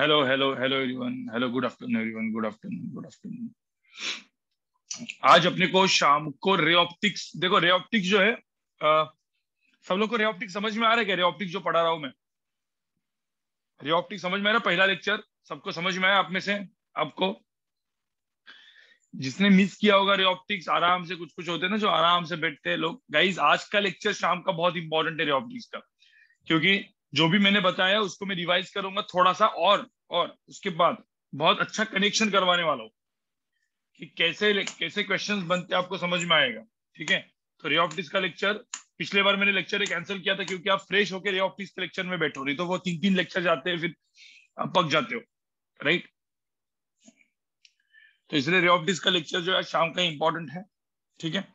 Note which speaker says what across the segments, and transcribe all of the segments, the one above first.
Speaker 1: hello hello hello everyone hello good afternoon everyone good afternoon good afternoon आज अपने को शाम को रेऑप्टिक्स देखो रेऑप्टिक्स जो है आ, सब लोग को रेऑप्टिक्स समझ में आ रहा है क्या रेऑप्टिक्स जो पढ़ा रहा हूं मैं रेऑप्टिक्स समझ में आ रहा पहला लेक्चर सबको समझ में आया आप में से आपको जिसने मिस किया होगा रेऑप्टिक्स आराम से कुछ कुछ होते हैं ना जो आराम से बैठते हैं लोग गाइज आज का लेक्चर शाम का बहुत इंपॉर्टेंट है रेऑप्टिक्स का क्योंकि जो भी मैंने बताया उसको मैं रिवाइज करूंगा थोड़ा सा और और उसके बाद बहुत अच्छा कनेक्शन करवाने वाला हूँ कि कैसे कैसे क्वेश्चंस बनते आपको समझ में आएगा ठीक है तो ऑफ का लेक्चर पिछले बार मैंने लेक्चर कैंसिल किया था क्योंकि आप फ्रेश होकर रे ऑफ के लेक्चर में बैठो नहीं तो वो तीन तीन लेक्चर जाते हैं फिर आप पक जाते हो राइट तो इसलिए रे ऑफ का लेक्चर जो है शाम का इंपॉर्टेंट है ठीक है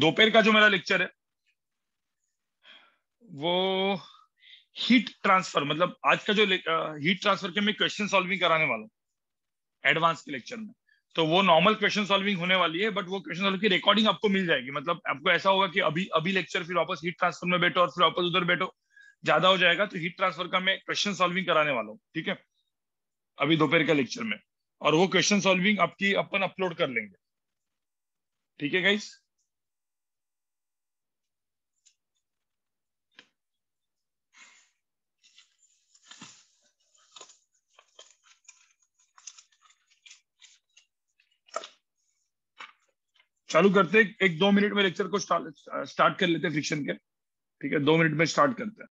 Speaker 1: दोपहर का जो मेरा लेक्चर है वो हीट ट्रांसफर मतलब आज का जो हीट ट्रांसफर के मैं क्वेश्चन सॉल्विंग कराने वाला हूँ एडवांस के लेक्चर में तो वो नॉर्मल क्वेश्चन सॉल्विंग होने वाली है बट वो क्वेश्चन सॉल्व की रिकॉर्डिंग आपको मिल जाएगी मतलब आपको ऐसा होगा कि अभी अभी लेक्चर फिर वापस हीट ट्रांसफर में बैठो और फिर वापस उधर बैठो ज्यादा हो जाएगा तो हीट ट्रांसफर का मैं क्वेश्चन सॉल्विंग कराने वाला हूँ ठीक है अभी दोपहर के लेक्चर में और वो क्वेश्चन सॉल्विंग आपकी अपन अपलोड कर लेंगे ठीक है गाइस चालू करते एक दो मिनट में लेक्चर को स्टार्ट कर लेते हैं फ्रिक्शन के ठीक है दो मिनट में स्टार्ट करते हैं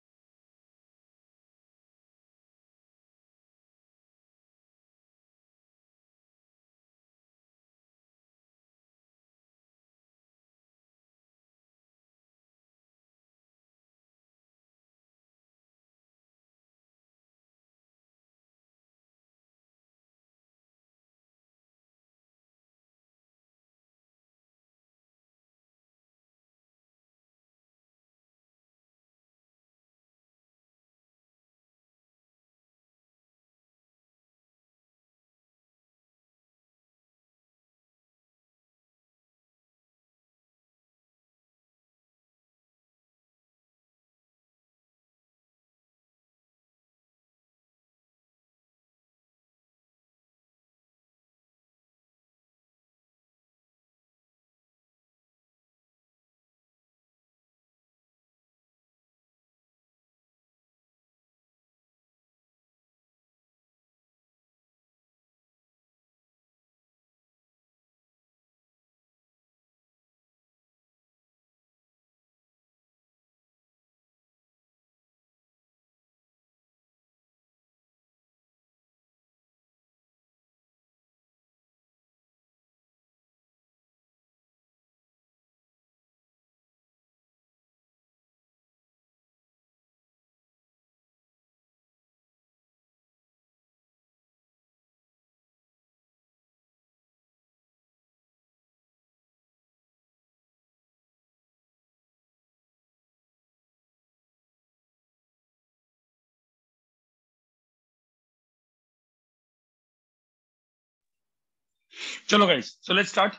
Speaker 1: चलो guys so let's start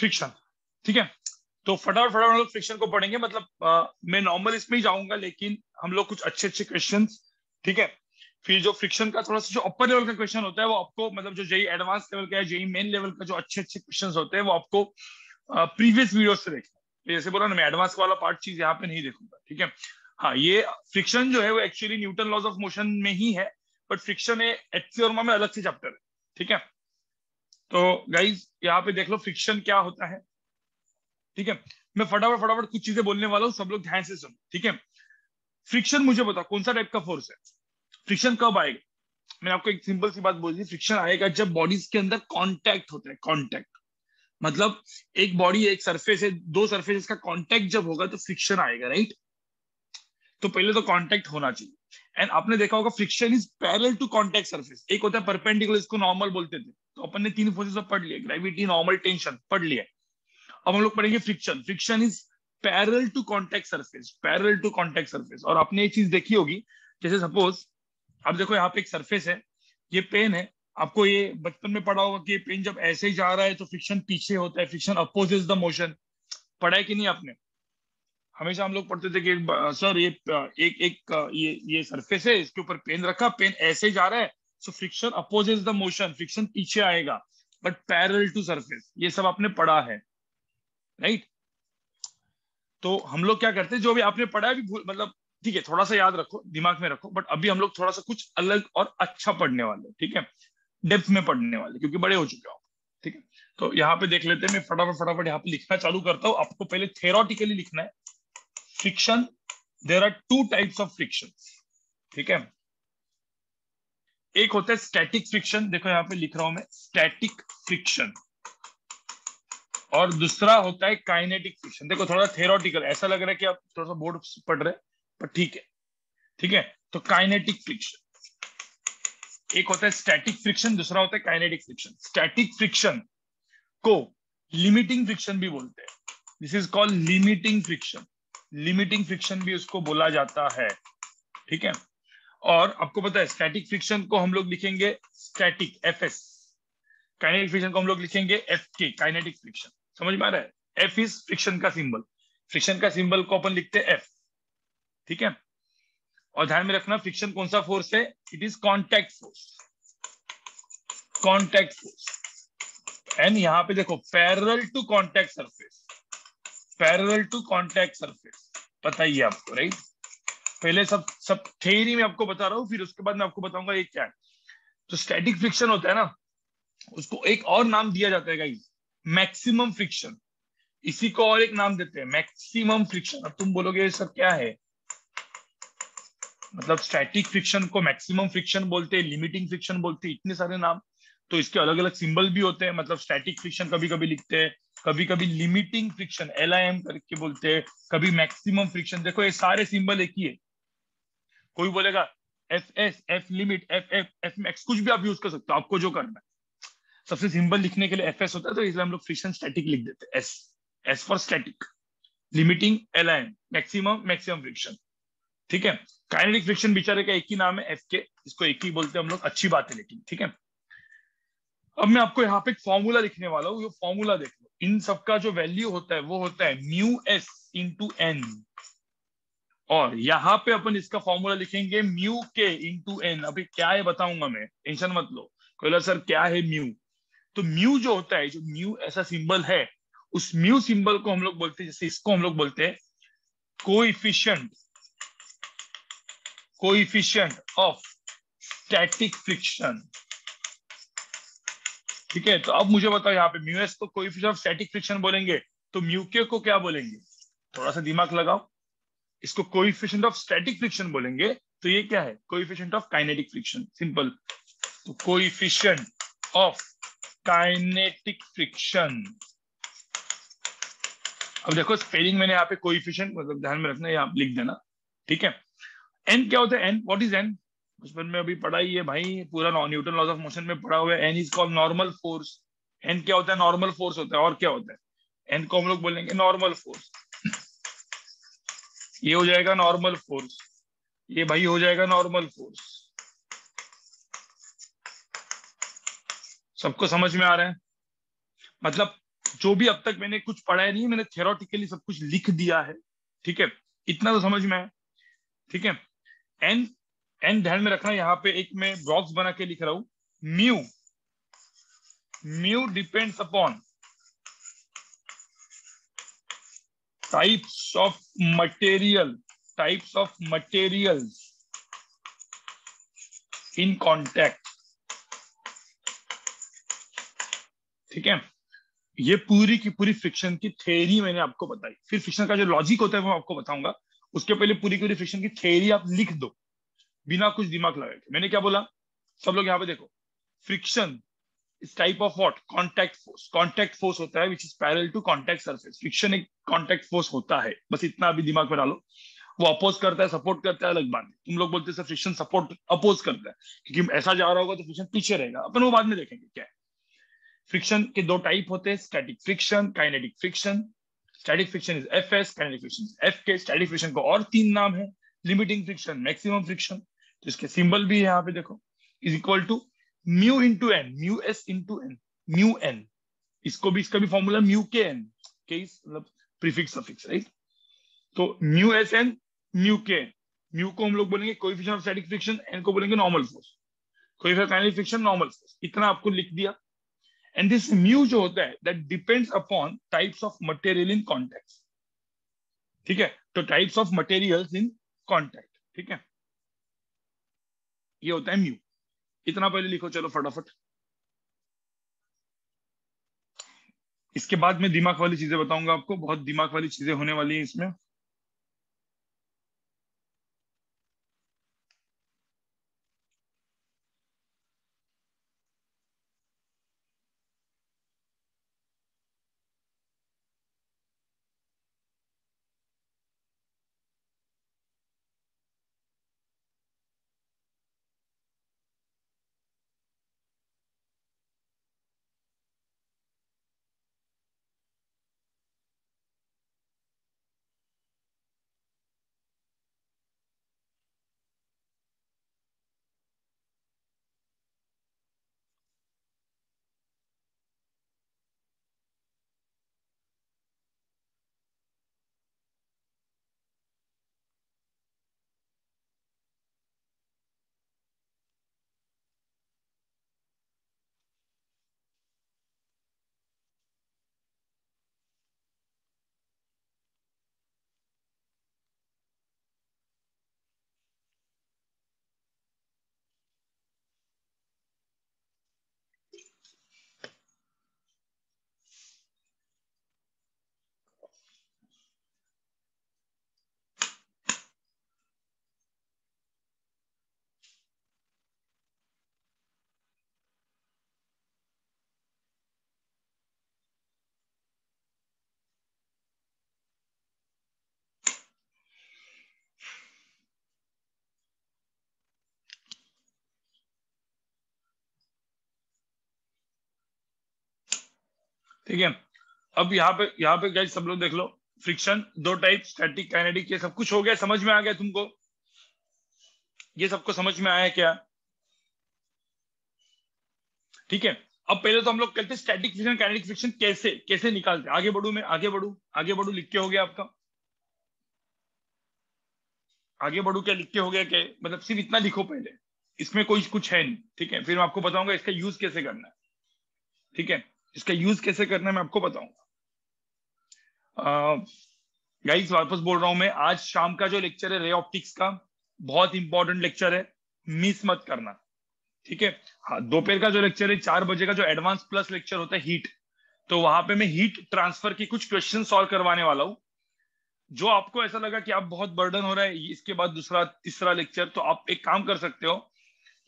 Speaker 1: friction ठीक है तो फटाफट फटाफट लोग फ्रिक्शन को पढ़ेंगे मतलब आ, uh, मैं नॉर्मल इसमें ही जाऊंगा लेकिन हम लोग कुछ अच्छे अच्छे क्वेश्चन ठीक है फिर जो फ्रिक्शन का थोड़ा सा जो अपर लेवल का क्वेश्चन होता है वो आपको मतलब जो जेई एडवांस लेवल का जेई मेन लेवल का जो अच्छे अच्छे क्वेश्चन होते हैं वो आपको प्रीवियस uh, वीडियो से देखना तो जैसे बोला ना मैं एडवांस वाला पार्ट चीज यहाँ पे नहीं देखूंगा ठीक है हाँ ये फ्रिक्शन जो है वो actually Newton laws of motion में ही है बट फ्रिक्शन है एक्सियोरमा में अलग से चैप्टर है ठीक है तो गाइज यहाँ पे देख लो फ्रिक्शन क्या होता है ठीक है मैं फटाफट फटाफट कुछ चीजें बोलने वाला हूँ सब लोग ध्यान से सुनो ठीक है फ्रिक्शन मुझे बताओ कौन सा टाइप का फोर्स है फ्रिक्शन कब आएगा मैंने आपको एक सिंपल सी बात बोल दी फ्रिक्शन आएगा जब बॉडीज के अंदर कॉन्टैक्ट होते हैं कॉन्टैक्ट मतलब एक बॉडी एक सरफेस है दो सरफेस का कॉन्टैक्ट जब होगा तो फ्रिक्शन आएगा राइट तो पहले तो कॉन्टैक्ट होना चाहिए एंड आपने देखा होगा friction is parallel to contact surface एक होता है परपेंडिकुलर इसको नॉर्मल बोलते थे तो अपन ने तीन फोर्सेस पढ़ लिया ग्रेविटी नॉर्मल टेंशन पढ़ लिया अब हम लोग पढ़ेंगे friction friction is parallel to contact surface parallel to contact surface और आपने ये चीज देखी होगी जैसे सपोज अब देखो यहाँ पे एक सर्फेस है ये पेन है आपको ये बचपन में पढ़ा होगा कि पेन जब ऐसे ही जा रहा है तो फ्रिक्शन पीछे होता है फ्रिक्शन अपोजेस द मोशन पढ़ा है कि नहीं आपने हमेशा हम लोग पढ़ते थे कि सर ये एक एक ये ये सरफेस है इसके ऊपर पेन रखा पेन ऐसे जा रहा है so friction opposes the motion friction पीछे आएगा बट पैरल टू सरफेस ये सब आपने पढ़ा है राइट तो हम लोग क्या करते हैं जो भी आपने पढ़ा है भी मतलब ठीक है थोड़ा सा याद रखो दिमाग में रखो बट अभी हम लोग थोड़ा सा कुछ अलग और अच्छा पढ़ने वाले ठीक है डेप्थ में पढ़ने वाले क्योंकि बड़े हो चुके हो ठीक है तो यहाँ पे देख लेते हैं मैं फटाफट फटाफट यहाँ पे लिखना चालू करता हूँ आपको पहले थेरोटिकली लिखना है friction there are two types of friction ठीक है एक होता है स्टैटिक फ्रिक्शन देखो यहां पे लिख रहा हूं मैं स्टैटिक फ्रिक्शन और दूसरा होता है काइनेटिक फ्रिक्शन देखो थोड़ा थेरोटिकल ऐसा लग रहा है कि आप थोड़ा सा बोर्ड पढ़ रहे हैं पर ठीक है ठीक है तो काइनेटिक फ्रिक्शन एक होता है स्टैटिक फ्रिक्शन दूसरा होता है काइनेटिक फ्रिक्शन स्टैटिक फ्रिक्शन को लिमिटिंग फ्रिक्शन भी बोलते हैं this is called limiting friction limiting friction भी उसको बोला जाता है ठीक है और आपको पता है स्टैटिक फ्रिक्शन को हम लोग लिखेंगे static F S kinetic friction को हम लोग लिखेंगे एफ के काइनेटिक फ्रिक्शन समझ में आ रहा है एफ इज फ्रिक्शन का सिंबल फ्रिक्शन का सिंबल को अपन लिखते हैं एफ ठीक है और ध्यान में रखना फ्रिक्शन कौन सा फोर्स है it is contact force contact force and यहां पे देखो parallel to contact surface parallel to contact surface पता ही है आपको राइट पहले सब सब थेरी में आपको बता रहा हूँ फिर उसके बाद मैं आपको बताऊंगा ये क्या है तो स्टैटिक फ्रिक्शन होता है ना उसको एक और नाम दिया जाता है गाइस मैक्सिमम फ्रिक्शन इसी को और एक नाम देते हैं मैक्सिमम फ्रिक्शन अब तुम बोलोगे सर क्या है मतलब स्टैटिक फ्रिक्शन को मैक्सिमम फ्रिक्शन बोलते हैं लिमिटिंग फ्रिक्शन बोलते हैं इतने सारे नाम तो इसके अलग अलग सिंबल भी होते हैं मतलब स्टैटिक फ्रिक्शन कभी कभी लिखते हैं कभी कभी limiting friction L I M करके बोलते हैं कभी मैक्सिमम फ्रिक्शन देखो ये सारे सिंबल एक ही है कोई बोलेगा F S F limit F F F max कुछ भी आप यूज कर सकते हो आपको जो करना है सबसे सिंबल लिखने के लिए एफ एस होता है तो इसलिए हम लोग फ्रिक्शन स्टैटिक लिख देते हैं S S for static limiting L I M maximum maximum friction ठीक है काइनेटिक फ्रिक्शन बेचारे का एक ही नाम है एफ के इसको एक ही बोलते हैं हम लोग अच्छी बात है लेकिन ठीक है अब मैं आपको यहाँ पे एक फॉर्मूला लिखने वाला हूँ फॉर्मूला देख लो इन सबका जो वैल्यू होता है वो होता है म्यू एस इंटू एन और यहाँ पे अपन इसका फॉर्मूला लिखेंगे म्यू के इंटू एन अभी क्या है बताऊंगा मैं टेंशन मत लो कोयला सर क्या है म्यू तो म्यू जो होता है जो म्यू ऐसा सिंबल है उस म्यू सिंबल को हम लोग बोलते हैं जैसे इसको हम लोग बोलते हैं coefficient coefficient of static friction ठीक है तो अब मुझे बताओ यहाँ पे म्यूएस को कोई स्टैटिक फ्रिक्शन बोलेंगे तो म्यूके को क्या बोलेंगे थोड़ा सा दिमाग लगाओ इसको कोइफिशिएंट ऑफ स्टैटिक फ्रिक्शन बोलेंगे तो ये क्या है coefficient of kinetic friction simple तो कोइफिशिएंट ऑफ काइनेटिक फ्रिक्शन अब देखो स्पेलिंग मैंने यहाँ पे कोइफिशिएंट मतलब ध्यान में रखना है आप लिख देना ठीक है एन क्या होता है एन व्हाट इज एन बचपन में अभी पढ़ा ही है भाई पूरा न्यूटन लॉज ऑफ मोशन में पढ़ा हुआ है N is call normal force N क्या होता है नॉर्मल फोर्स होता है और क्या होता है एन को हम लोग बोलेंगे नॉर्मल फोर्स ये हो जाएगा नॉर्मल फोर्स ये भाई हो जाएगा नॉर्मल फोर्स सबको समझ में आ रहा है मतलब जो भी अब तक मैंने कुछ पढ़ाया नहीं मैंने थेरोटिकली सब कुछ लिख दिया है ठीक है इतना तो समझ में आया ठीक है एन एन ध्यान में रखना यहाँ पे एक मैं बॉक्स बना के लिख रहा हूं mu mu depends upon types of material types of materials in contact ठीक है ये पूरी की पूरी फिक्शन की थेरी मैंने आपको बताई फिर फिक्शन का जो लॉजिक होता है वो आपको बताऊंगा उसके पहले पूरी की पूरी फिक्शन की थेरी आप लिख दो बिना कुछ दिमाग लगाए के मैंने क्या बोला सब लोग यहाँ पे देखो फ्रिक्शन इस type of what contact force contact force होता है which is parallel to contact surface friction एक कॉन्टैक्ट फोर्स होता है बस इतना अभी दिमाग में डालो वो अपोज करता है सपोर्ट करता है अलग बात तुम लोग बोलते सर फ्रिक्शन सपोर्ट अपोज करता है क्योंकि ऐसा जा रहा होगा तो फ्रिक्शन पीछे रहेगा अपन वो बाद में देखेंगे क्या है फ्रिक्शन के दो टाइप होते हैं static friction kinetic friction static friction is F S kinetic friction F K static friction को और तीन नाम है लिमिटिंग फ्रिक्शन मैक्सिमम फ्रिक्शन तो इसके सिंबल भी है यहाँ पे देखो is equal to mu into N mu S into N mu N इसको भी इसका भी फॉर्मूला म्यू के एन के मतलब प्रीफिक्स सफिक्स राइट तो म्यू एस एन म्यू के म्यू को हम लोग बोलेंगे coefficient of static friction N को बोलेंगे normal force coefficient kinetic friction normal force इतना आपको लिख दिया एंड दिस म्यू जो होता है that depends upon types of material in contact ठीक है तो types of materials in contact ठीक है ये होता है म्यू इतना पहले लिखो चलो फटाफट इसके बाद मैं दिमाग वाली चीजें बताऊंगा आपको बहुत दिमाग वाली चीजें होने वाली है इसमें ठीक है अब यहाँ पे यहाँ पे गैस सब लोग देख लो फ्रिक्शन दो टाइप स्टैटिक काइनेटिक ये सब कुछ हो गया समझ में आ गया तुमको ये सबको समझ में आया क्या ठीक है अब पहले तो हम लोग कहते हैं स्टैटिक फ्रिक्शन काइनेटिक फ्रिक्शन कैसे कैसे निकालते आगे बढ़ू मैं आगे बढ़ू आगे बढ़ू लिख के हो गया आपका आगे बढ़ू क्या लिख के हो गया क्या मतलब सिर्फ इतना लिखो पहले इसमें कोई कुछ है नहीं ठीक है फिर मैं आपको बताऊंगा इसका यूज कैसे करना है ठीक है इसका यूज कैसे करना है मैं आपको बताऊंगा गाइस वापस बोल रहा हूं मैं आज शाम का जो लेक्चर है रे ऑप्टिक्स का बहुत इंपॉर्टेंट लेक्चर है मिस मत करना ठीक है हाँ दोपहर का जो लेक्चर है चार बजे का जो एडवांस प्लस लेक्चर होता है हीट तो वहां पे मैं हीट ट्रांसफर के कुछ क्वेश्चन सॉल्व करवाने वाला हूँ जो आपको ऐसा लगा कि आप बहुत बर्डन हो रहा है इसके बाद दूसरा तीसरा लेक्चर तो आप एक काम कर सकते हो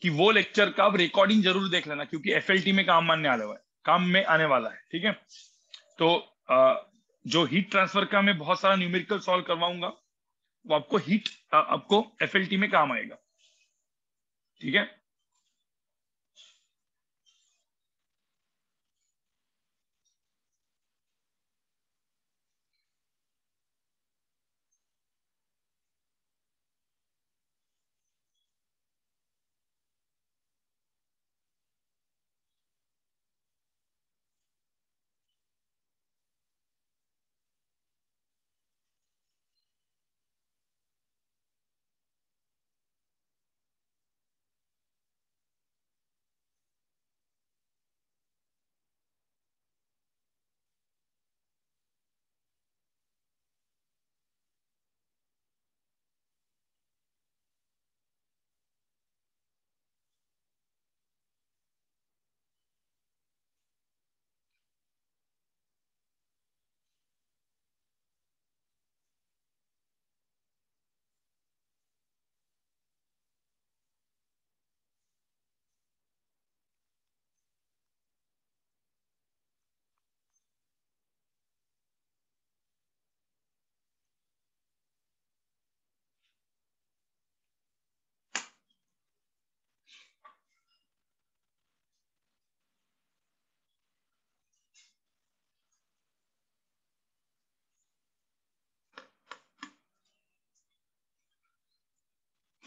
Speaker 1: कि वो लेक्चर का आप रिकॉर्डिंग जरूर देख लेना क्योंकि एफ में काम मानने आ रहा है काम में आने वाला है ठीक है तो आ, जो हीट ट्रांसफर का मैं बहुत सारा न्यूमेरिकल सॉल्व करवाऊंगा वो आपको हीट आ, आपको एफ में काम आएगा ठीक है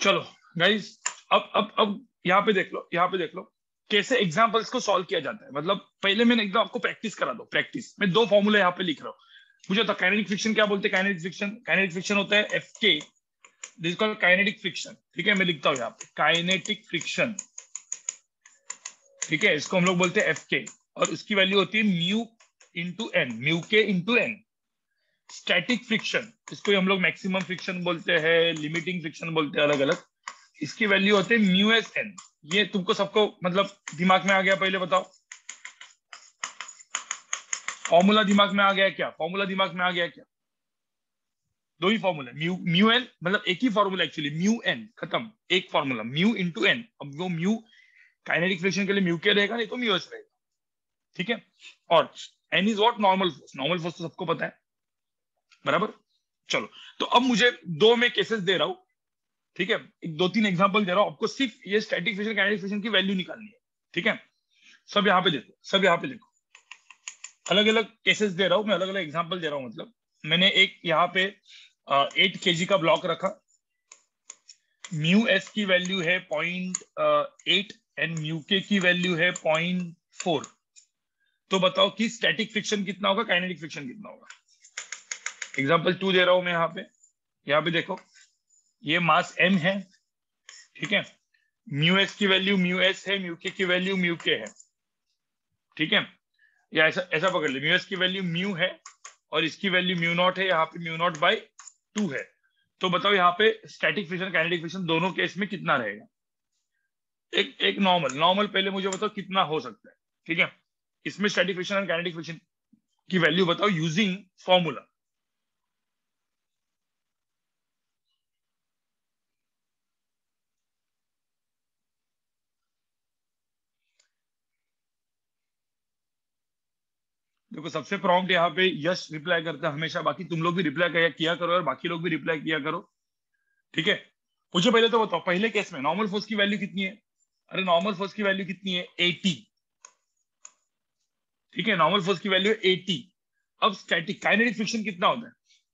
Speaker 1: चलो गाइस अब अब अब यहाँ पे देख लो यहाँ पे देख लो कैसे एग्जाम्पल्स को सॉल्व किया जाता है मतलब पहले मैंने एकदम आपको प्रैक्टिस करा दो प्रैक्टिस मैं दो फॉर्मूला यहाँ पे लिख रहा हूँ मुझे होता काइनेटिक फ्रिक्शन क्या बोलते हैं काइनेटिक फ्रिक्शन काइनेटिक फ्रिक्शन होता है एफ के दिस काइनेटिक फिक्शन ठीक है मैं लिखता हूँ यहाँ पे काइनेटिक फ्रिक्शन ठीक है इसको हम लोग बोलते हैं एफ के और इसकी वैल्यू होती है म्यू इंटू एन म्यू के इंटू एन स्टैटिक फ्रिक्शन इसको हम लोग मैक्सिमम फ्रिक्शन बोलते हैं लिमिटिंग फ्रिक्शन बोलते हैं अलग अलग इसकी वैल्यू होते है म्यू एस एन ये तुमको सबको मतलब दिमाग में आ गया पहले बताओ फॉर्मूला दिमाग में आ गया क्या फॉर्मूला दिमाग में आ गया क्या दो ही फॉर्मूला म्यू म्यू एन मतलब एक ही फॉर्मूला एक्चुअली म्यू एन खत्म एक फॉर्मूला म्यू इंटू एन अब वो म्यू काइनेटिक फ्रिक्शन के लिए म्यू के रहेगा नहीं तो म्यू एस रहेगा ठीक है और N is what normal force normal force तो सबको पता है बराबर चलो तो अब मुझे दो में केसेस दे रहा हूं ठीक है एक दो तीन एग्जांपल दे रहा हूं आपको सिर्फ ये स्टैटिक फिशन काइनेटिक की वैल्यू निकालनी है ठीक है सब यहाँ पे देखो सब यहाँ पे देखो अलग अलग केसेस दे रहा हूं मैं अलग अलग एग्जाम्पल दे रहा हूँ मतलब मैंने एक यहाँ पे एट के का ब्लॉक रखा म्यू एस की वैल्यू है point eight and mu K की वैल्यू है पॉइंट फोर तो बताओ कि स्टैटिक फिक्शन कितना होगा काइनेटिक फिक्शन कितना होगा एग्जाम्पल टू दे रहा हूं मैं यहाँ पे यहाँ पे देखो ये मास एम है ठीक है म्यू एस की वैल्यू म्यू एस है म्यू के की वैल्यू म्यू के है ठीक है या ऐसा ऐसा पकड़ ले म्यू एस की वैल्यू म्यू है और इसकी वैल्यू म्यू नॉट है यहाँ पे म्यू नॉट बाई टू है तो बताओ यहाँ पे स्टैटिक फ्रिक्शन काइनेटिक फ्रिक्शन दोनों केस में कितना रहेगा एक एक नॉर्मल नॉर्मल पहले मुझे बताओ कितना हो सकता है ठीक है इसमें static friction and kinetic friction की वैल्यू बताओ यूजिंग फॉर्मूला देखो सबसे प्रॉम्प्ट यहाँ पे यश रिप्लाई करता है हमेशा बाकी तुम लोग भी रिप्लाई किया करो और बाकी लोग भी रिप्लाई किया करो ठीक है मुझे पहले तो बताओ पहले केस में नॉर्मल फोर्स की वैल्यू कितनी है अरे नॉर्मल फोर्स की वैल्यू कितनी है एटी ठीक है नॉर्मल फोर्स की वैल्यू एटी अब स्टैटिक काइनेटिक फ्रिक्शन कितना होता है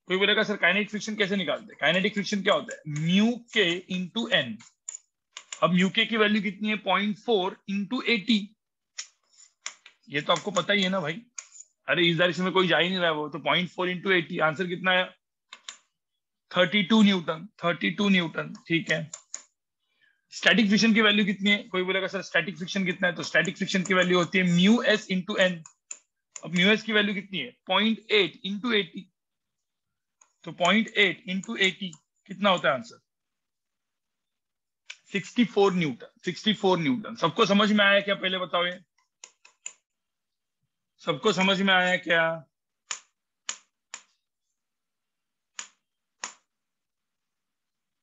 Speaker 1: कोई बोलेगा सर काइनेटिक फ्रिक्शन कैसे निकालते हैं काइनेटिक फ्रिक्शन क्या होता है म्यू के इंटू एन अब म्यू के की वैल्यू कितनी है पॉइंट फोर इंटू एटी ये तो आपको पता ही है ना भाई अरे इस डायरेक्शन में कोई जा ही नहीं रहा है वो तो point four into eighty answer कितना है thirty two newton thirty two newton ठीक है स्टैटिक फ्रिक्शन की वैल्यू कितनी है कोई बोलेगा सर स्टैटिक फ्रिक्शन कितना है तो स्टैटिक फ्रिक्शन की वैल्यू होती है म्यू एस इंटू एन अब म्यू एस की वैल्यू कितनी है पॉइंट एट इंटू एटी तो पॉइंट एट इंटू एटी कितना होता है answer sixty four newton sixty four newton सबको समझ में आया क्या पहले बताओ ये सबको समझ में आया क्या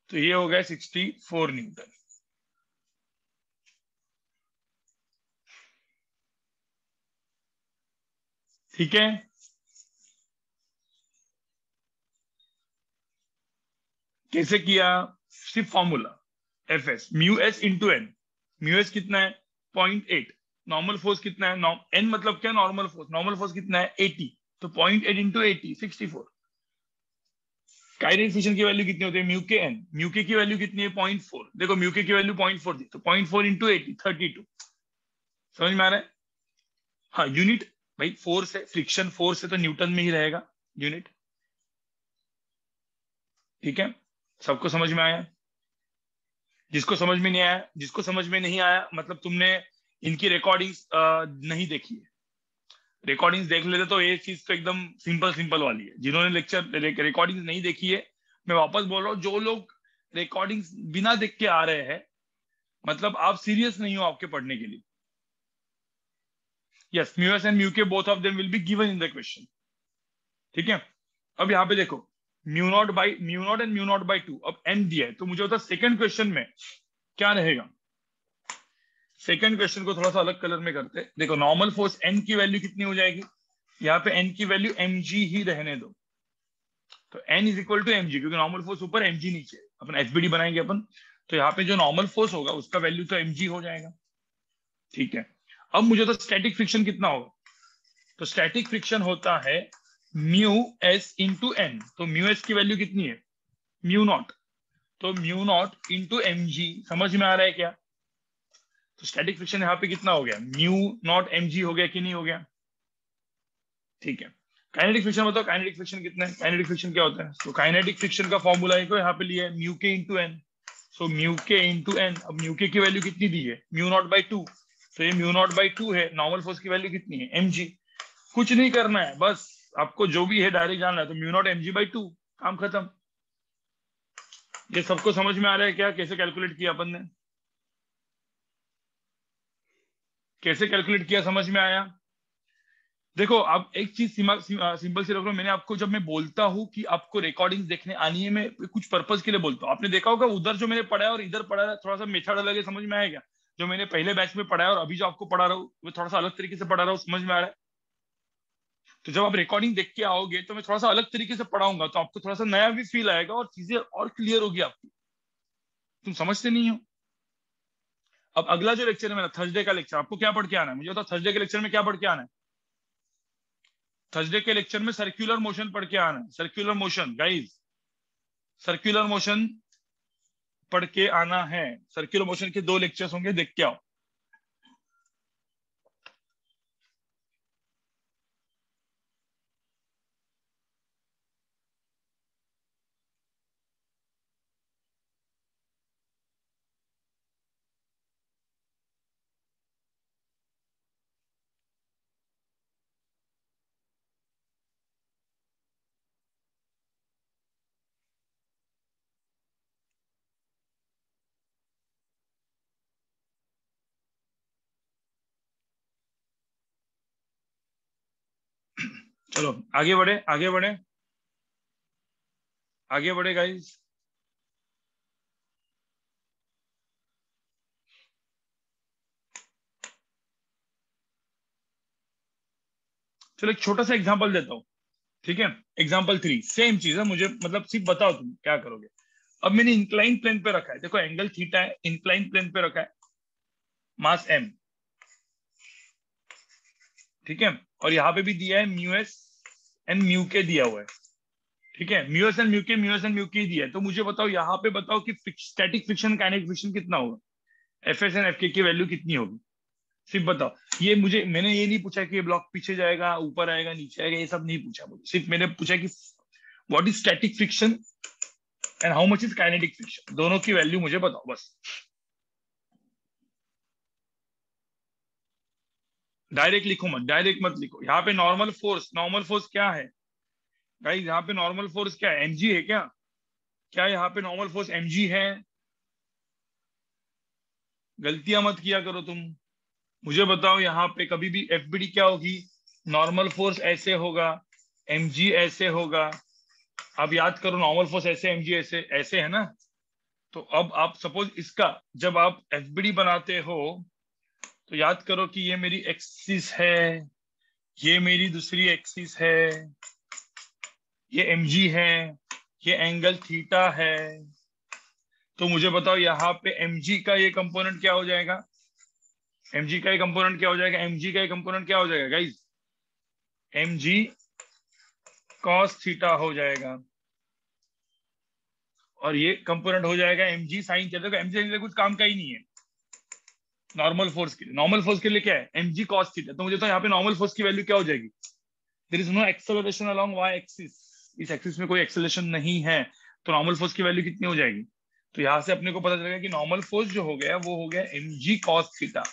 Speaker 1: तो ये हो गया सिक्सटी फोर न्यूटन ठीक है कैसे किया सिर्फ formula F S mu S into N mu S कितना है पॉइंट एट नॉर्मल फोर्स कितना है एन मतलब क्या नॉर्मल फोर्स नॉर्मल फोर्स कितना है एटी तो point eight into eighty sixty four काइरेफिशन की वैल्यू कितनी होती है म्यूके एन म्यूके की वैल्यू कितनी है पॉइंट फोर देखो म्यूके की वैल्यू पॉइंट फोर दी तो point four into eighty thirty two समझ में आ रहा है हाँ यूनिट भाई फोर्स है फ्रिक्शन फोर्स है तो न्यूटन में ही रहेगा यूनिट ठीक है सबको समझ में आया जिसको समझ में नहीं आया जिसको समझ में नहीं आया मतलब तुमने इनकी रिकॉर्डिंग्स नहीं देखी है रिकॉर्डिंग्स देख लेते तो ये चीज तो एकदम सिंपल सिंपल वाली है जिन्होंने लेक्चर रिकॉर्डिंग रिकॉर्डिंग्स नहीं देखी है मैं वापस बोल रहा हूँ जो लोग रिकॉर्डिंग्स बिना देख के आ रहे हैं मतलब आप सीरियस नहीं हो आपके पढ़ने के लिए yes mu S and mu K both of them will be given in the question ठीक है अब यहाँ पे देखो mu nought by mu nought and mu nought by two अब एन दिया है तो मुझे होता सेकंड क्वेश्चन में क्या रहेगा सेकंड क्वेश्चन को थोड़ा सा अलग कलर में करते हैं देखो नॉर्मल फोर्स एन की वैल्यू कितनी हो जाएगी यहाँ पे एन की वैल्यू एम ही रहने दो तो N is equal to M क्योंकि नॉर्मल फोर्स ऊपर एम नीचे अपन एफ बनाएंगे अपन तो यहाँ पे जो नॉर्मल फोर्स होगा उसका वैल्यू तो एम हो जाएगा ठीक है अब मुझे तो स्टैटिक फ्रिक्शन कितना होगा तो स्टैटिक फ्रिक्शन होता है म्यू एस इंटू एन तो म्यू एस की वैल्यू कितनी है म्यू नॉट तो mu nought into M G समझ में आ रहा है क्या तो स्टैटिक फ्रिक्शन यहाँ पे कितना हो गया म्यू नॉट एम हो गया कि नहीं हो गया ठीक है काइनेटिक फ्रिक्शन बताओ काइनेटिक फ्रिक्शन कितना है काइनेटिक फ्रिक्शन क्या होता है तो काइनेटिक फ्रिक्शन का फॉर्मूला एक यहाँ पे लिया है म्यू के इंटू एन सो म्यू के इंटू एन अब म्यू के की वैल्यू कितनी दी है म्यू नॉट बाई टू तो ये म्यू नॉट बाई टू है नॉर्मल फोर्स की वैल्यू कितनी है एम कुछ नहीं करना है बस आपको जो भी है डायरेक्ट जानना है तो mu nought M G by two काम खत्म ये सबको समझ में आ रहा है क्या कैसे कैलकुलेट किया अपन ने कैसे कैलकुलेट किया समझ में आया देखो आप एक चीज सिंपल से रख लो मैंने आपको जब मैं बोलता हूँ कि आपको रिकॉर्डिंग देखने आनी है मैं कुछ पर्पज के लिए बोलता हूँ आपने देखा होगा उधर जो मैंने पढ़ा है और इधर पढ़ा है थोड़ा सा मेथड अलग है समझ में आएगा जो मैंने पहले बैच में पढ़ाया और अभी जो आपको पढ़ा रहा हूँ मैं थोड़ा सा अलग तरीके से पढ़ा रहा हूँ समझ में आ रहा है तो जब आप रिकॉर्डिंग देख के आओगे तो मैं थोड़ा सा अलग तरीके से पढ़ाऊंगा तो आपको थोड़ा सा नया भी फील आएगा और चीजें और क्लियर होगी आपकी तुम समझते नहीं हो अब अगला जो लेक्चर है मेरा थर्सडे का लेक्चर आपको क्या पढ़ के आना है मुझे थर्सडे के लेक्चर में क्या पढ़ के आना है थर्सडे के लेक्चर में सर्क्यूलर मोशन पढ़ के आना है circular motion guys circular motion पढ़ के आना है सर्क्यूलर मोशन के दो लेक्चर्स होंगे देख के आओ चलो आगे बढ़े आगे बढ़े आगे बढ़े गाइस चलो एक छोटा सा एग्जांपल देता हूँ ठीक है एग्जांपल थ्री सेम चीज है मुझे मतलब सिर्फ बताओ तुम क्या करोगे अब मैंने इंक्लाइन प्लेन पे रखा है देखो एंगल थीटा है इंक्लाइन प्लेन पे रखा है मास एम ठीक है और यहाँ पे भी दिया है mu S and mu K दिया हुआ है ठीक है mu S and mu K mu S and mu K दिया है तो मुझे बताओ यहाँ पे बताओ कि स्टैटिक फ्रिक्शन काइनेटिक फ्रिक्शन कितना होगा एफ एस एंड एफ के की वैल्यू कितनी होगी सिर्फ बताओ ये मुझे मैंने ये नहीं पूछा कि ये ब्लॉक पीछे जाएगा ऊपर आएगा नीचे आएगा ये सब नहीं पूछा मुझे सिर्फ मैंने पूछा कि what is static friction and how much is kinetic friction दोनों की वैल्यू मुझे बताओ बस डायरेक्ट लिखो मत डायरेक्ट मत लिखो यहाँ पे नॉर्मल फोर्स नॉर्मल फोर्स क्या है गाइस यहाँ पे नॉर्मल फोर्स क्या है एमजी है क्या क्या यहाँ पे नॉर्मल फोर्स एमजी है गलतियां मत किया करो तुम मुझे बताओ यहाँ पे कभी भी एफबीडी क्या होगी नॉर्मल फोर्स ऐसे होगा एमजी ऐसे होगा अब याद करो नॉर्मल फोर्स ऐसे एमजी ऐसे ऐसे है ना तो अब आप सपोज इसका जब आप एफबीडी बनाते हो तो याद करो कि ये मेरी एक्सिस है ये मेरी दूसरी एक्सिस है ये एम है ये एंगल थीटा है तो मुझे बताओ यहाँ पे एम का ये कंपोनेंट क्या हो जाएगा एम का ये कंपोनेंट क्या हो जाएगा एम का ये कंपोनेंट क्या हो जाएगा guys M G cos theta हो जाएगा और ये कंपोनेंट हो जाएगा M G sine theta M G कुछ काम का ही नहीं है नॉर्मल फोर्स के लिए नॉर्मल फोर्स के लिए क्या है एमजी जी कॉस थीटा तो मुझे तो यहाँ पे नॉर्मल फोर्स की वैल्यू क्या हो जाएगी there is no acceleration along Y axis इस एक्सिस में कोई एक्सेलरेशन नहीं है तो नॉर्मल फोर्स की वैल्यू कितनी हो जाएगी तो यहां से अपने को पता चलेगा कि नॉर्मल फोर्स जो हो गया वो हो गया M G cos theta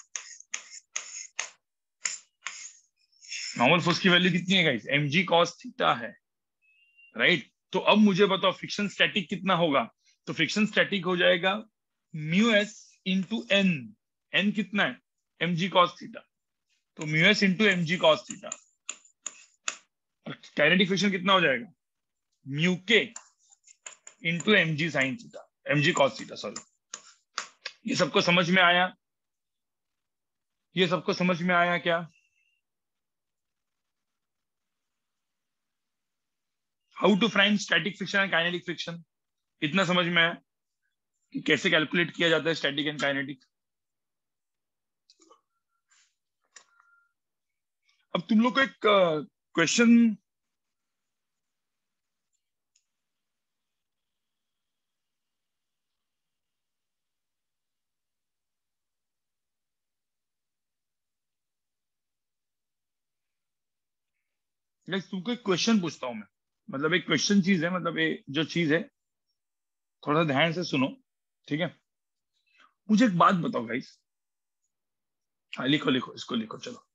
Speaker 1: normal force की वैल्यू कितनी है guys M G cos theta है राइट right? तो अब मुझे बताओ फ्रिक्शन स्टैटिक कितना होगा तो फ्रिक्शन स्टैटिक हो जाएगा mu S into N N कितना है एम जी कॉस थीटा तो mu S into M G cos theta kinetic friction कितना हो जाएगा म्यू के into M G sine theta M G cos theta sorry ये सबको समझ में आया ये सबको समझ में आया क्या how to find static friction and kinetic friction इतना समझ में आया कि कैसे कैलकुलेट किया जाता है स्टैटिक एंड काइनेटिक अब तुम लोग को एक क्वेश्चन तुमको एक क्वेश्चन पूछता हूं मैं मतलब एक क्वेश्चन चीज है मतलब ये जो चीज है थोड़ा ध्यान से सुनो ठीक है मुझे एक बात बताओ गाइस हाँ लिखो लिखो इसको लिखो चलो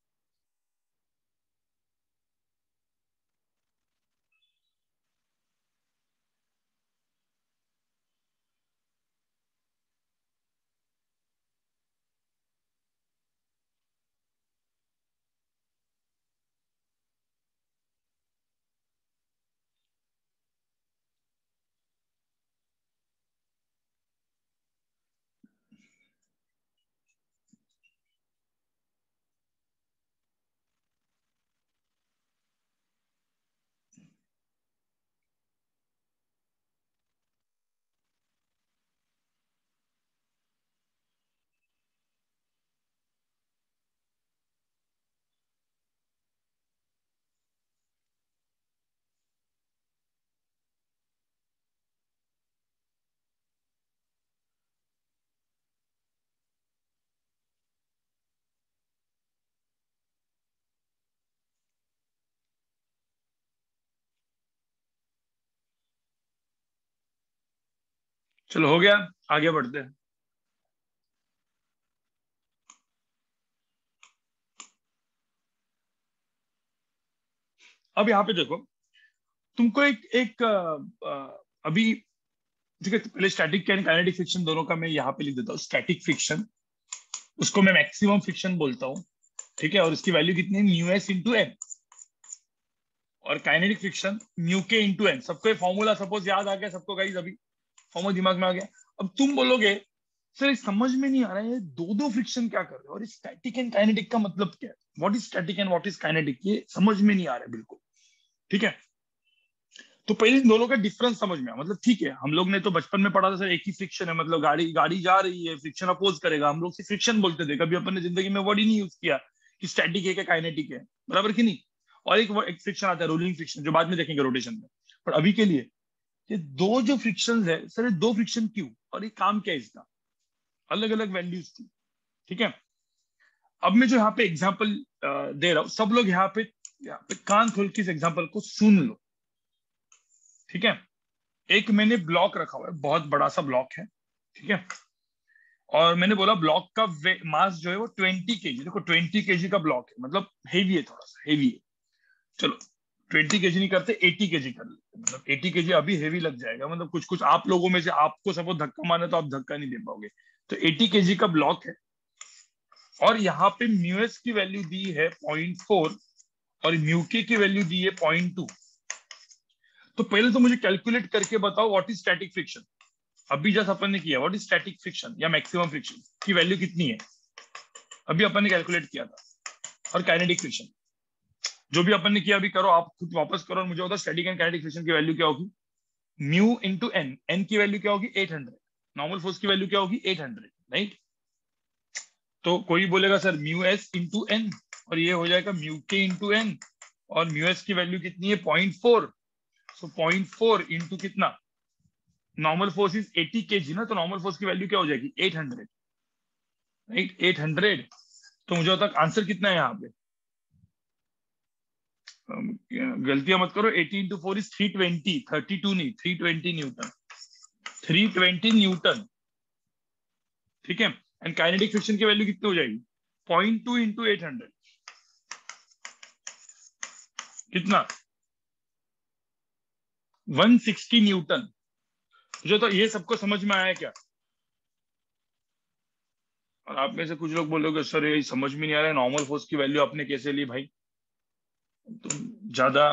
Speaker 1: चलो हो गया आगे बढ़ते हैं अब यहां पे देखो तुमको एक एक आ, आ, अभी ठीक है पहले स्टैटिक एंड काइनेटिक फिक्शन दोनों का मैं यहां पे लिख देता हूँ स्टैटिक फिक्शन उसको मैं मैक्सिमम फिक्शन बोलता हूँ ठीक है और इसकी वैल्यू कितनी है न्यू एस इंटू एन और kinetic friction mu K into N सबको फॉर्मूला सपोज याद आ गया सबको गाइज अभी फॉर्मल दिमाग में आ गया अब तुम बोलोगे सर समझ में नहीं आ रहा है दो दो फ्रिक्शन क्या कर रहे हो और स्टैटिक एंड काइनेटिक का मतलब क्या है what is static and what is kinetic ये समझ में नहीं आ रहा है बिल्कुल ठीक है तो पहले इन दोनों का डिफरेंस समझ में आ मतलब ठीक है हम लोग ने तो बचपन में पढ़ा था सर एक ही फ्रिक्शन है मतलब गाड़ी गाड़ी जा रही है फ्रिक्शन अपोज करेगा हम लोग से फ्रिक्शन बोलते थे कभी अपन ने जिंदगी में वर्ड ही नहीं यूज किया कि स्टैटिक है क्या काइनेटिक है बराबर की नहीं और एक फ्रिक्शन आता है रोलिंग फ्रिक्शन जो बाद में देखेंगे रोटेशन में पर अभी के लिए ये दो जो फ्रिक्शन है सर ये दो फ्रिक्शन क्यों और ये काम क्या है इसका अलग अलग वैल्यूज थी ठीक है अब मैं जो यहाँ पे एग्जाम्पल दे रहा हूं सब लोग यहाँ पे यहाँ पे कान खोल के इस एग्जाम्पल को सुन लो ठीक है एक मैंने ब्लॉक रखा हुआ है बहुत बड़ा सा ब्लॉक है ठीक है और मैंने बोला ब्लॉक का मास जो है वो ट्वेंटी के जी देखो ट्वेंटी के जी का ब्लॉक है मतलब हेवी है थोड़ा सा हेवी है चलो ट्वेंटी के नहीं करते एटी के कर लेते मतलब एटी के अभी हेवी लग जाएगा मतलब कुछ कुछ आप लोगों में से आपको सपोज धक्का मारना तो आप धक्का नहीं दे पाओगे तो एटी के का ब्लॉक है और यहाँ पे म्यूएस की वैल्यू दी है पॉइंट फोर और म्यूके की वैल्यू दी है पॉइंट टू तो पहले तो मुझे कैलकुलेट करके बताओ व्हाट इज स्टैटिक फ्रिक्शन अभी जस्ट अपन ने किया व्हाट इज स्टैटिक फ्रिक्शन या मैक्सिमम फ्रिक्शन की वैल्यू कितनी है अभी अपन ने कैलकुलेट किया था और काइनेटिक फ्रिक्शन जो भी अपन ने किया अभी करो आप खुद वापस करो और मुझे होता स्टैटिक एंड काइनेटिक फ्रिक्शन की वैल्यू क्या होगी म्यू इंटू एन एन की वैल्यू क्या होगी 800 नॉर्मल फोर्स की वैल्यू क्या होगी 800 राइट तो कोई बोलेगा sir mu S into N और ये हो जाएगा म्यू के इंटू एन और म्यू एस की वैल्यू कितनी है point four so point four into कितना normal force is eighty K G ना तो नॉर्मल फोर्स की वैल्यू क्या हो जाएगी eight hundred right eight hundred तो मुझे तक आंसर कितना है यहाँ पे Um, गलतियां मत करो 18 टू फोर इज 320 32 नहीं 320 न्यूटन 320 न्यूटन ठीक है एंड काइनेटिक फ्रिक्शन की वैल्यू कितनी हो जाएगी point two into eight hundred कितना 160 न्यूटन जो तो ये सबको समझ में आया क्या और आप में से कुछ लोग बोलोगे सर ये समझ में नहीं आ रहा है नॉर्मल फोर्स की वैल्यू आपने कैसे ली भाई ज्यादा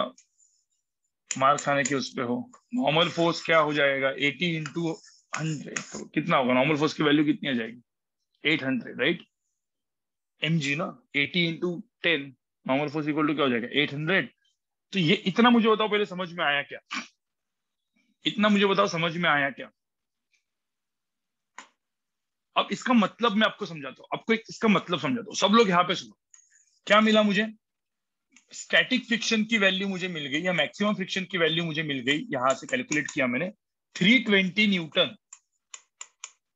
Speaker 1: मार खाने के उस पर हो नॉर्मल फोर्स क्या हो जाएगा एटी इंटू हंड्रेड तो कितना होगा नॉर्मल फोर्स की वैल्यू कितनी आ जाएगी eight hundred right M G ना eighty into ten normal force equal to क्या हो जाएगा एट हंड्रेड तो ये इतना मुझे बताओ पहले समझ में आया क्या इतना मुझे बताओ समझ में आया क्या अब इसका मतलब मैं आपको समझाता हूँ आपको एक इसका मतलब समझाता हूँ सब लोग यहाँ पे सुनो क्या मिला मुझे स्टैटिक फ्रिक्शन की वैल्यू मुझे मिल गई या मैक्सिमम फ्रिक्शन की वैल्यू मुझे मिल गई यहां से कैलकुलेट किया मैंने 320 न्यूटन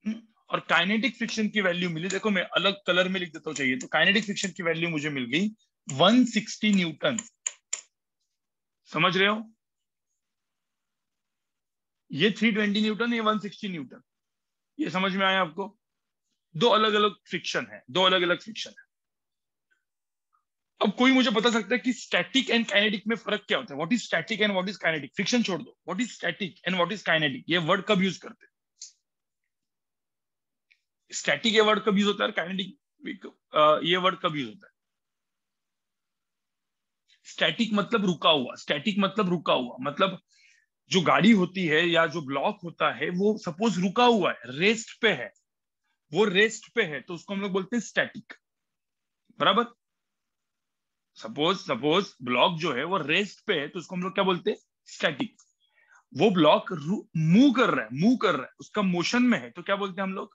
Speaker 1: हम्म। और काइनेटिक फ्रिक्शन की वैल्यू मिली देखो मैं अलग कलर में लिख देता हूं चाहिए तो काइनेटिक फ्रिक्शन की वैल्यू मुझे मिल गई 160 न्यूटन समझ रहे हो ये 320 न्यूटन ये 160 न्यूटन ये समझ में आया आपको दो अलग अलग फ्रिक्शन है दो अलग अलग फ्रिक्शन अब कोई मुझे बता सकता है कि स्टैटिक एंड काइनेटिक में फर्क क्या होता है what is static and what is kinetic friction छोड़ दो what is static and what is kinetic ये वर्ड कब यूज करते हैं स्टैटिक ये वर्ड कब यूज होता है काइनेटिक ये वर्ड कब यूज होता है स्टैटिक मतलब रुका हुआ स्टैटिक मतलब रुका हुआ मतलब जो गाड़ी होती है या जो ब्लॉक होता है वो सपोज रुका हुआ है रेस्ट पे है वो रेस्ट पे है तो उसको हम लोग बोलते हैं स्टैटिक बराबर सपोज सपोज ब्लॉक जो है वो रेस्ट पे है तो उसको हम लोग क्या बोलते हैं स्टैटिक वो ब्लॉक मूव कर रहा है मूव कर रहा है उसका मोशन में है तो क्या बोलते हैं हम लोग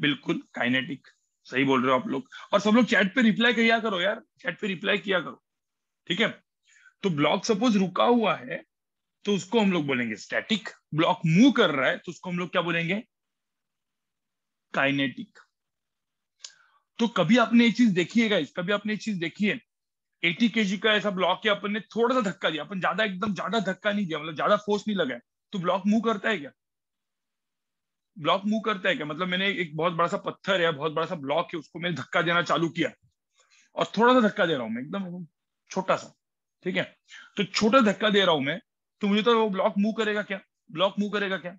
Speaker 1: बिल्कुल काइनेटिक सही बोल रहे हो आप लोग और सब लोग चैट पे रिप्लाई किया करो यार चैट पे रिप्लाई किया करो ठीक है तो ब्लॉक सपोज रुका हुआ है तो उसको हम लोग बोलेंगे स्टैटिक ब्लॉक मूव कर रहा है तो उसको हम लोग क्या बोलेंगे काइनेटिक तो कभी आपने ये चीज देखी है गाइस कभी आपने ये चीज देखी है एटी के का ऐसा ब्लॉक है अपन ने थोड़ा सा धक्का दिया अपन ज्यादा एकदम ज्यादा धक्का नहीं दिया मतलब ज्यादा फोर्स नहीं लगाया तो ब्लॉक मूव करता है क्या ब्लॉक मूव करता है क्या मतलब मैंने एक बहुत बड़ा सा पत्थर है बहुत बड़ा सा ब्लॉक है उसको मैंने धक्का देना चालू किया और थोड़ा सा धक्का दे रहा हूं मैं एकदम छोटा सा ठीक है तो छोटा धक्का दे रहा हूं मैं तो मुझे तो वो ब्लॉक मूव करेगा क्या ब्लॉक मूव करेगा क्या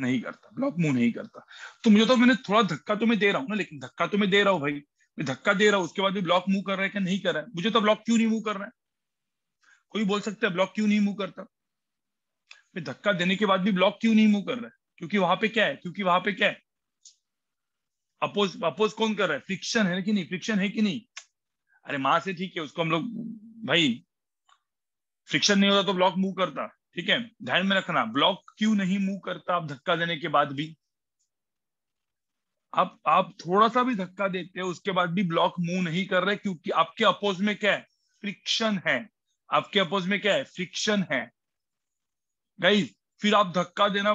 Speaker 1: नहीं करता ब्लॉक मुंह नहीं करता तो मुझे तो मैंने थोड़ा धक्का तो मैं दे रहा हूँ ना लेकिन धक्का तो मैं दे रहा हूँ भाई मैं धक्का दे रहा हूँ उसके बाद भी ब्लॉक मूव कर रहा है कि नहीं कर रहा है मुझे तो ब्लॉक क्यों नहीं मूव कर रहा है कोई बोल सकता है ब्लॉक क्यों नहीं मूव करता मैं धक्का देने के बाद भी ब्लॉक क्यों नहीं मूव कर रहा है क्योंकि वहां पे क्या है क्योंकि वहां पे क्या है अपोज अपोज कौन कर रहा है फ्रिक्शन है कि नहीं फ्रिक्शन है कि नहीं अरे मां से ठीक है उसको हम लोग भाई फ्रिक्शन नहीं होता तो ब्लॉक मूव करता ठीक है ध्यान में रखना ब्लॉक क्यों नहीं मूव करता आप धक्का देने के बाद भी आप आप थोड़ा सा भी धक्का देते हो उसके बाद भी ब्लॉक मूव नहीं कर रहे क्योंकि आपके अपोज में क्या है फ्रिक्शन है आपके अपोज में क्या है फ्रिक्शन है गाइज फिर आप धक्का देना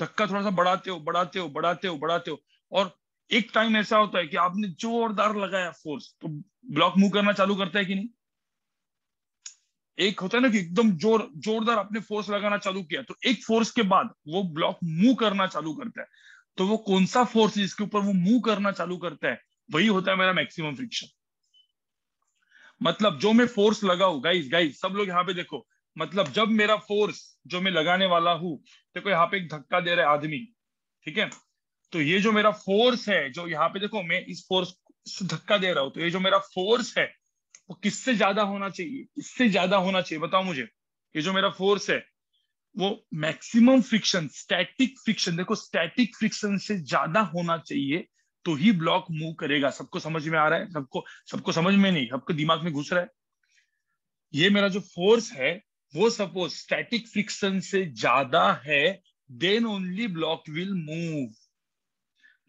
Speaker 1: धक्का थोड़ा सा बढ़ाते हो बढ़ाते हो बढ़ाते हो बढ़ाते हो और एक टाइम ऐसा होता है कि आपने जोरदार लगाया फोर्स तो ब्लॉक मूव करना चालू करता है कि नहीं एक होता है ना कि एकदम जोर जोरदार अपने फोर्स लगाना चालू किया तो एक फोर्स के बाद वो ब्लॉक मूव करना चालू करता है तो वो कौन सा फोर्स जिसके ऊपर वो मूव करना चालू करता है वही होता है मेरा मैक्सिमम फ्रिक्शन मतलब जो मैं फोर्स लगाऊ गाइस गाइस सब लोग यहाँ पे देखो मतलब जब मेरा फोर्स जो मैं लगाने वाला हूं देखो यहाँ पे एक धक्का दे रहा है आदमी ठीक है तो ये जो मेरा फोर्स है जो यहाँ पे देखो मैं इस फोर्स धक्का दे रहा हूं तो ये जो मेरा फोर्स है वो किससे ज्यादा होना चाहिए इससे ज्यादा होना चाहिए बताओ मुझे ये जो मेरा फोर्स है वो मैक्सिमम फ्रिक्शन स्टैटिक फ्रिक्शन देखो स्टैटिक फ्रिक्शन से ज्यादा होना चाहिए तो ही ब्लॉक मूव करेगा सबको समझ में आ रहा है सबको सबको समझ में नहीं सबको दिमाग में घुस रहा है ये मेरा जो फोर्स है वो सपोज स्टैटिक फ्रिक्शन से ज्यादा है then only block will move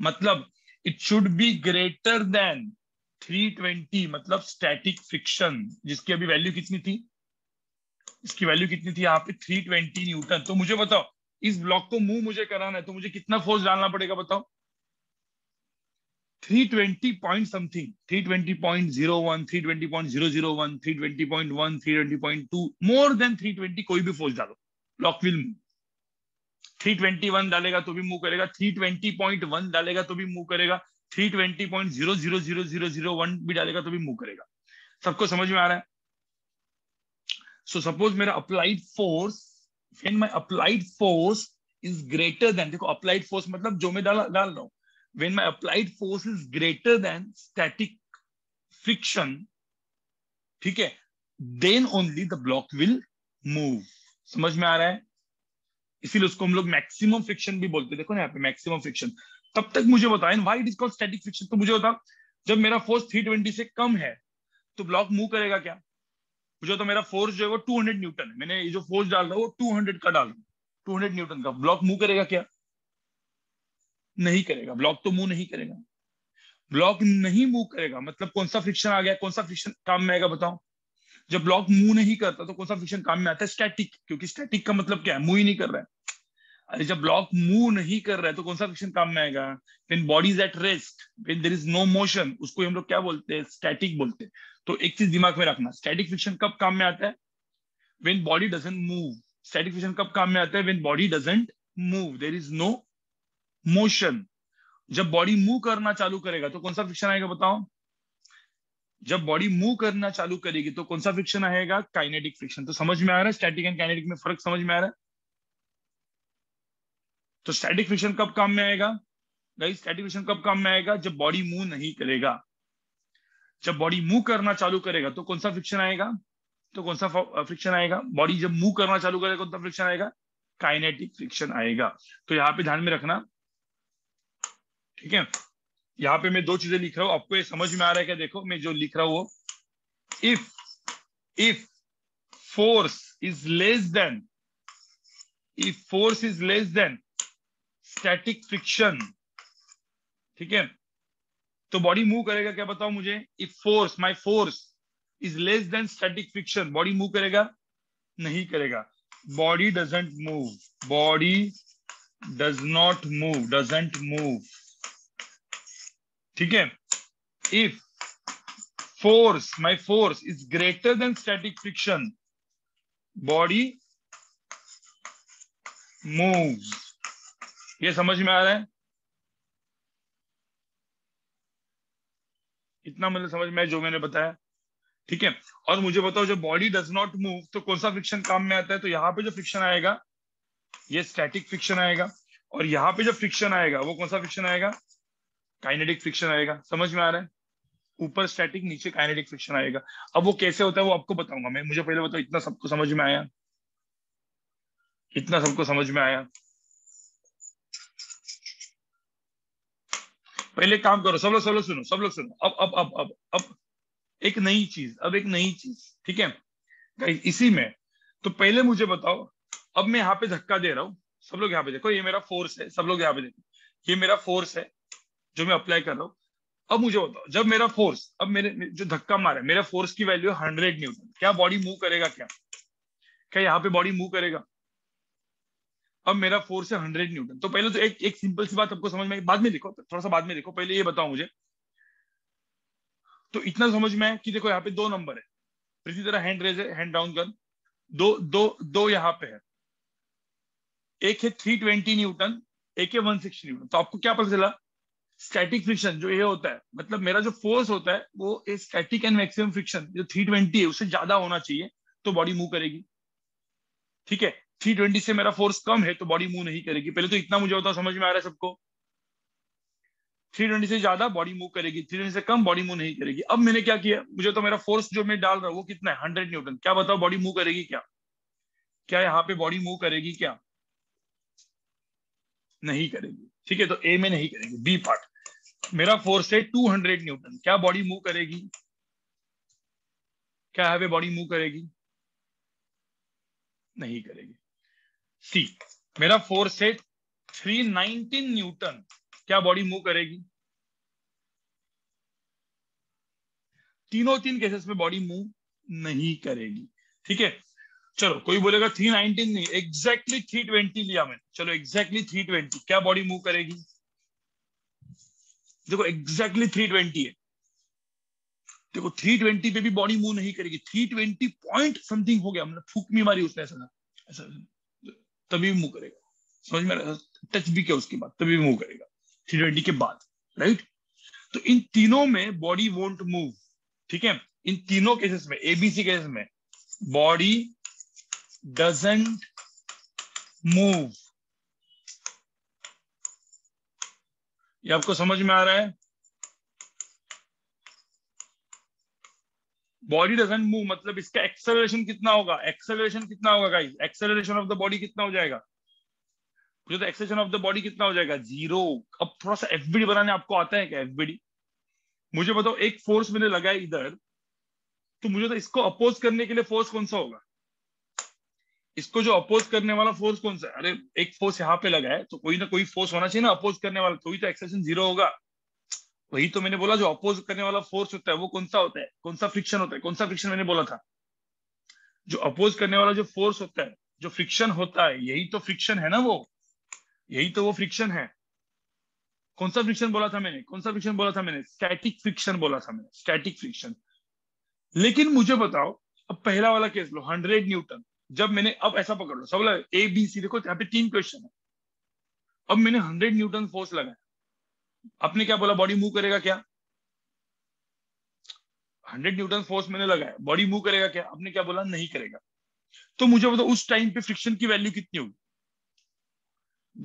Speaker 1: मतलब it should be greater than 320 मतलब स्टैटिक फ्रिक्शन जिसकी अभी वैल्यू कितनी थी इसकी वैल्यू कितनी थी यहाँ पे 320 न्यूटन तो मुझे बताओ इस ब्लॉक को मूव मुझे कराना है तो मुझे कितना फोर्स डालना पड़ेगा बताओ 320 पॉइंट समथिंग 320.01 320.001 320.1 320.2 मोर देन 320 कोई भी फोर्स डालो ब्लॉक विल मूव 321 डालेगा तो भी मूव करेगा 320.1 डालेगा तो भी मूव करेगा three twenty point zero zero zero zero zero one भी डालेगा तो भी मूव करेगा सबको समझ में आ रहा है सो सपोज मेरा applied force and my applied force is greater than देखो अप्लाइड फोर्स मतलब जो मैं डाल डाल रहा हूं when my applied force is greater than static friction ठीक है then only the block will move समझ में आ रहा है इसीलिए उसको हम लोग मैक्सिमम फ्रिक्शन भी बोलते हैं देखो ना यहाँ पे मैक्सिमम फ्रिक्शन तब तक मुझे बताओ and why it is called static friction तो मुझे बता जब मेरा फोर्स 320 से कम है तो ब्लॉक मूव करेगा क्या मुझे तो मेरा फोर्स जो है वो 200 न्यूटन है मैंने ये जो फोर्स डाल रहा हूं वो 200 का डाल रहा हूं 200 न्यूटन का ब्लॉक मूव करेगा क्या नहीं करेगा ब्लॉक तो मूव नहीं करेगा ब्लॉक नहीं मूव करेगा मतलब कौन सा फ्रिक्शन आ गया कौन सा फ्रिक्शन काम में आएगा बताओ जब ब्लॉक मूव नहीं करता तो कौन सा फ्रिक्शन काम में आता है स्टैटिक क्योंकि स्टैटिक का मतलब क्या है मूव ही नहीं कर रहा है अरे जब ब्लॉक मूव नहीं कर रहा है तो कौन सा फिक्शन काम में आएगा when body is at rest when there is no motion उसको हम लोग क्या बोलते हैं स्टैटिक बोलते हैं तो एक चीज दिमाग में रखना स्टैटिक फिक्शन कब काम में आता है when body doesn't move static friction कब काम में आता है when body doesn't move there is no motion जब बॉडी मूव करना चालू करेगा तो कौन सा फ्रिक्शन आएगा बताओ जब बॉडी मूव करना चालू करेगी तो कौन सा फिक्शन आएगा काइनेटिक फिक्शन तो समझ में आ रहा है स्टैटिक एंड काइनेटिक में फर्क समझ में आ रहा है तो स्टैटिक फ्रिक्शन कब काम में आएगा गाइस स्टैटिक फ्रिक्शन कब काम में आएगा जब बॉडी मूव नहीं करेगा जब बॉडी मूव करना चालू करेगा तो कौन सा फ्रिक्शन आएगा तो कौन सा फ्रिक्शन आएगा बॉडी जब मूव करना चालू करेगा कौन सा फ्रिक्शन आएगा काइनेटिक फ्रिक्शन आएगा तो यहाँ पे ध्यान में रखना ठीक है यहाँ पे मैं दो चीजें लिख रहा हूं आपको ये समझ में आ रहा है क्या देखो मैं जो लिख रहा हूं वो if if force is less than if force is less than static friction ठीक है तो बॉडी मूव करेगा क्या बताओ मुझे if force my force is less than static friction body move करेगा नहीं करेगा body doesn't move body does not move doesn't move ठीक है if force my force is greater than static friction body moves ये समझ में आ रहा है इतना मतलब समझ में जो मैंने बताया ठीक है और मुझे बताओ जब बॉडी डज नॉट मूव तो कौन सा फ्रिक्शन काम में आता है तो यहाँ पे जो फ्रिक्शन आएगा ये स्टैटिक फ्रिक्शन आएगा और यहाँ पे जो फ्रिक्शन आएगा वो कौन सा फ्रिक्शन आएगा काइनेटिक फ्रिक्शन आएगा समझ में आ रहा है ऊपर स्टैटिक नीचे काइनेटिक फ्रिक्शन आएगा अब वो कैसे होता है वो आपको बताऊंगा मैं मुझे पहले बताओ इतना सबको समझ में आया इतना सबको समझ में आया पहले काम करो सब लोग सब लोग सुनो सब लोग सुनो अब अब अब अब अब एक नई चीज अब एक नई चीज ठीक है इसी में तो पहले मुझे बताओ अब मैं यहाँ पे धक्का दे रहा हूँ सब लोग यहाँ पे देखो ये मेरा फोर्स है सब लोग यहाँ पे देखो ये मेरा फोर्स है जो मैं अप्लाई कर रहा हूँ अब मुझे बताओ जब मेरा फोर्स अब मेरे जो धक्का मारा है मेरा फोर्स की वैल्यू हंड्रेड न्यूटन क्या बॉडी मूव करेगा क्या क्या यहाँ पे बॉडी मूव करेगा अब मेरा फोर्स है हंड्रेड न्यूटन तो पहले तो एक एक सिंपल सी बात आपको समझ में बाद में देखो थोड़ा सा बाद में देखो पहले ये बताओ मुझे तो इतना समझ में है कि देखो यहाँ पे दो नंबर है इसी तरह हैंड रेज है हैंड डाउन गन दो दो दो यहाँ पे है एक है थ्री ट्वेंटी न्यूटन एक है वन सिक्सटी न्यूटन तो आपको क्या पता चला स्टैटिक फ्रिक्शन जो ये होता है मतलब मेरा जो फोर्स होता है वो स्टैटिक एंड मैक्सिमम फ्रिक्शन जो थ्री ट्वेंटी है उससे ज्यादा होना चाहिए तो बॉडी मूव करेगी ठीक है थ्री ट्वेंटी से मेरा फोर्स कम है तो बॉडी मूव नहीं करेगी पहले तो इतना मुझे होता समझ में आ रहा है सबको थ्री ट्वेंटी से ज्यादा बॉडी मूव करेगी थ्री ट्वेंटी से कम बॉडी मूव नहीं करेगी अब मैंने क्या किया मुझे तो मेरा फोर्स जो मैं डाल रहा हूँ वो कितना है हंड्रेड न्यूटन क्या बताओ बॉडी मूव करेगी क्या क्या यहाँ पे बॉडी मूव करेगी क्या नहीं करेगी ठीक है तो ए में नहीं करेगी बी पार्ट मेरा फोर्स है टू हंड्रेड न्यूटन क्या बॉडी मूव करेगी क्या यहाँ पे बॉडी मूव करेगी नहीं करेगी सी मेरा फोर्स है नाइनटीन न्यूटन क्या बॉडी मूव करेगी तीनों तीन केसेस में बॉडी मूव नहीं करेगी ठीक है चलो कोई बोलेगा 319 नहीं एग्जैक्टली exactly 320 लिया मैंने चलो एग्जैक्टली exactly 320 क्या बॉडी मूव करेगी देखो एग्जैक्टली exactly 320 है देखो 320 पे भी बॉडी मूव नहीं करेगी 320 पॉइंट समथिंग हो गया मतलब फूक भी मारी उसने ऐसा ऐसा तभी भी मुंह करेगा समझ में टच भी किया उसके बाद तभी भी करेगा थ्री ट्वेंटी के बाद राइट तो इन तीनों में बॉडी वोंट मूव ठीक है इन तीनों केसेस में एबीसी केसेस में बॉडी डजेंट मूव ये आपको समझ में आ रहा है बॉडी डजेंट मूव मतलब इसका एक्सेलरेशन कितना होगा एक्सेलरेशन कितना होगा guys acceleration of the body कितना हो जाएगा जो तो एक्सेलरेशन ऑफ द बॉडी कितना हो जाएगा जीरो अब थोड़ा सा एफबीडी बनाने आपको आता है क्या एफबीडी मुझे बताओ एक फोर्स मैंने लगाया इधर तो मुझे तो इसको अपोज करने के लिए फोर्स कौन सा होगा इसको जो अपोज करने वाला फोर्स कौन सा अरे एक फोर्स यहाँ पे लगा है तो कोई ना कोई फोर्स होना चाहिए ना अपोज करने वाला तो ही तो एक्सेशन जीरो होगा वही तो, तो मैंने बोला जो अपोज करने वाला फोर्स होता है वो कौन सा होता है कौन सा फ्रिक्शन होता है कौन सा फ्रिक्शन मैंने बोला था जो अपोज करने वाला जो फोर्स होता है जो फ्रिक्शन होता है यही तो फ्रिक्शन है ना वो यही तो वो फ्रिक्शन है कौन सा फ्रिक्शन बोला था मैंने कौन सा फ्रिक्शन बोला था मैंने स्टैटिक फ्रिक्शन बोला था मैंने स्टैटिक फ्रिक्शन लेकिन मुझे बताओ अब पहला वाला केस लो हंड्रेड न्यूटन जब मैंने अब ऐसा पकड़ लो सब ए बी सी देखो यहाँ पे तीन क्वेश्चन है अब मैंने हंड्रेड न्यूटन फोर्स लगाया आपने क्या बोला बॉडी मूव करेगा क्या हंड्रेड न्यूटन फोर्स मैंने लगाया बॉडी मूव करेगा क्या आपने क्या बोला नहीं करेगा तो मुझे बताओ उस टाइम पे फ्रिक्शन की वैल्यू कितनी होगी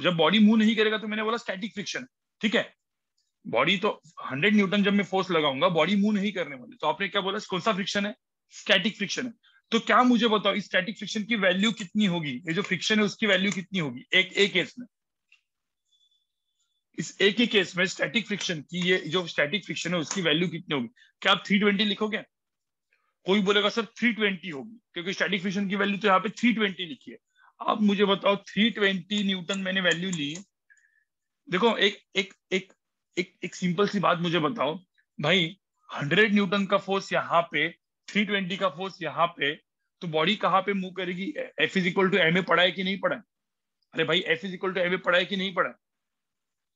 Speaker 1: जब बॉडी मूव नहीं करेगा तो मैंने बोला स्टैटिक फ्रिक्शन ठीक है बॉडी तो हंड्रेड न्यूटन जब मैं फोर्स लगाऊंगा बॉडी मूव नहीं करने वाले तो आपने क्या बोला कौन सा फ्रिक्शन है स्टैटिक फ्रिक्शन है तो क्या मुझे बताओ इस स्टैटिक फ्रिक्शन की वैल्यू कितनी होगी ये जो फ्रिक्शन है उसकी वैल्यू कितनी होगी एक एक केस में इस एक ही केस में स्टैटिक फ्रिक्शन की ये जो स्टैटिक फ्रिक्शन है उसकी वैल्यू कितनी होगी क्या आप थ्री ट्वेंटी लिखोगे कोई बोलेगा सर थ्री ट्वेंटी होगी क्योंकि स्टैटिक फ्रिक्शन की वैल्यू तो यहाँ पे थ्री ट्वेंटी लिखी है आप मुझे बताओ थ्री ट्वेंटी न्यूटन मैंने वैल्यू ली देखो एक एक एक एक एक सिंपल सी बात मुझे बताओ भाई हंड्रेड न्यूटन का फोर्स यहाँ पे थ्री ट्वेंटी का फोर्स यहाँ पे तो बॉडी कहाँ पे मूव करेगी F is equal to M a पढ़ाए कि नहीं पढ़ाए अरे भाई F is equal to M a पढ़ाए कि नहीं पढ़ाए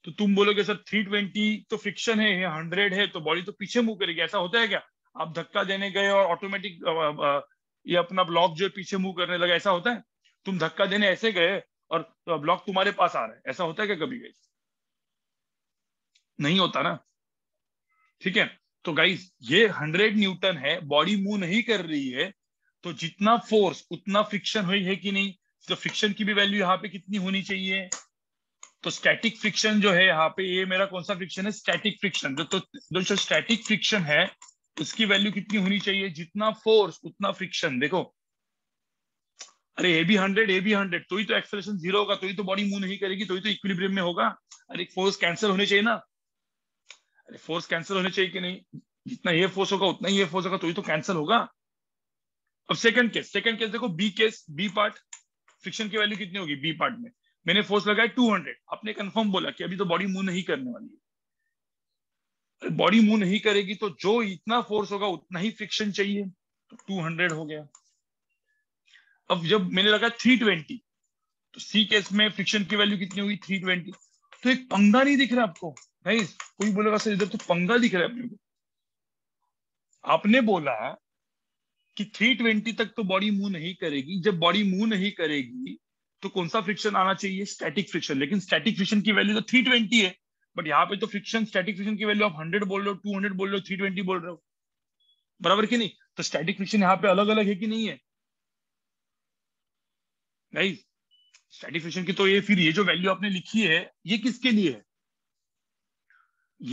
Speaker 1: तो तुम बोलोगे सर थ्री ट्वेंटी तो फ्रिक्शन है हंड्रेड है तो बॉडी तो पीछे मूव करेगी ऐसा होता है क्या आप धक्का देने गए और ऑटोमेटिक ये अपना ब्लॉक जो है पीछे मूव करने लगा ऐसा होता है तुम धक्का देने ऐसे गए और तो ब्लॉक तुम्हारे पास आ रहा है ऐसा होता है क्या कभी गई नहीं होता ना ठीक है तो गाइज ये हंड्रेड न्यूटन है बॉडी मूव नहीं कर रही है तो जितना फोर्स उतना फ्रिक्शन हुई है कि नहीं तो फ्रिक्शन की भी वैल्यू यहाँ पे कितनी होनी चाहिए तो स्टैटिक फ्रिक्शन जो है यहाँ पे ये मेरा कौन सा फ्रिक्शन है स्टैटिक फ्रिक्शन जो तो जो स्टैटिक फ्रिक्शन है उसकी वैल्यू कितनी होनी चाहिए जितना फोर्स उतना फ्रिक्शन देखो अरे A B hundred A B hundred तो ही तो एक्सेलेशन जीरो होगा तो ही तो बॉडी मूव नहीं करेगी तो ही तो इक्विलिब्रियम में होगा अरे फोर्स कैंसिल होने चाहिए ना अरे फोर्स कैंसिल होने चाहिए कि नहीं जितना ये फोर्स होगा उतना ही ये फोर्स होगा तो ही तो कैंसिल होगा अब सेकंड केस सेकंड केस देखो B case B part friction की वैल्यू कितनी होगी बी पार्ट में मैंने फोर्स लगाया टू हंड्रेड आपने कंफर्म बोला कि अभी तो बॉडी मूव नहीं करने वाली है बॉडी मूव नहीं करेगी तो जो इतना फोर्स होगा उतना ही फ्रिक्शन चाहिए टू तो हंड्रेड हो गया अब जब मैंने लगा थ्री ट्वेंटी तो सी केस में फ्रिक्शन की वैल्यू कितनी हुई थ्री ट्वेंटी तो एक पंगा नहीं दिख रहा आपको नहीं कोई बोलेगा सर इधर तो पंगा दिख रहा है अपने को आपने बोला कि 320 तक तो बॉडी मूव नहीं करेगी जब बॉडी मूव नहीं करेगी तो कौन सा फ्रिक्शन आना चाहिए स्टैटिक फ्रिक्शन लेकिन स्टैटिक फ्रिक्शन की वैल्यू तो थ्री ट्वेंटी है बट यहाँ पे तो फ्रिक्शन स्टैटिक फ्रिक्शन की वैल्यू आप हंड्रेड बोल रहे हो टू हंड्रेड बोल रहे हो थ्री ट्वेंटी बोल रहे हो बराबर की नहीं तो स्टैटिक फ्रिक्शन यहाँ पे अलग अलग है कि नहीं है नहीं स्टैटिक फ्रिक्शन की तो ये फिर ये जो वैल्यू आपने लिखी है ये किसके लिए है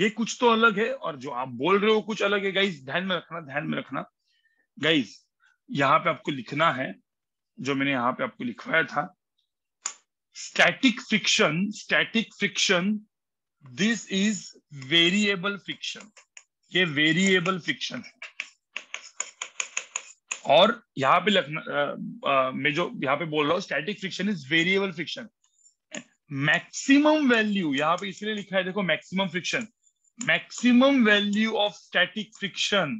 Speaker 1: ये कुछ तो अलग है और जो आप बोल रहे हो कुछ अलग है गाइज ध्यान में रखना ध्यान में रखना गाइज यहाँ पे आपको लिखना है जो मैंने यहाँ पे आपको लिखवाया था static friction static friction this is variable friction ये वेरिएबल फ्रिक्शन और यहां पे लगना मैं जो यहां पे बोल रहा हूं static friction is variable friction maximum value यहां पे इसलिए लिखा है देखो maximum friction maximum value of static friction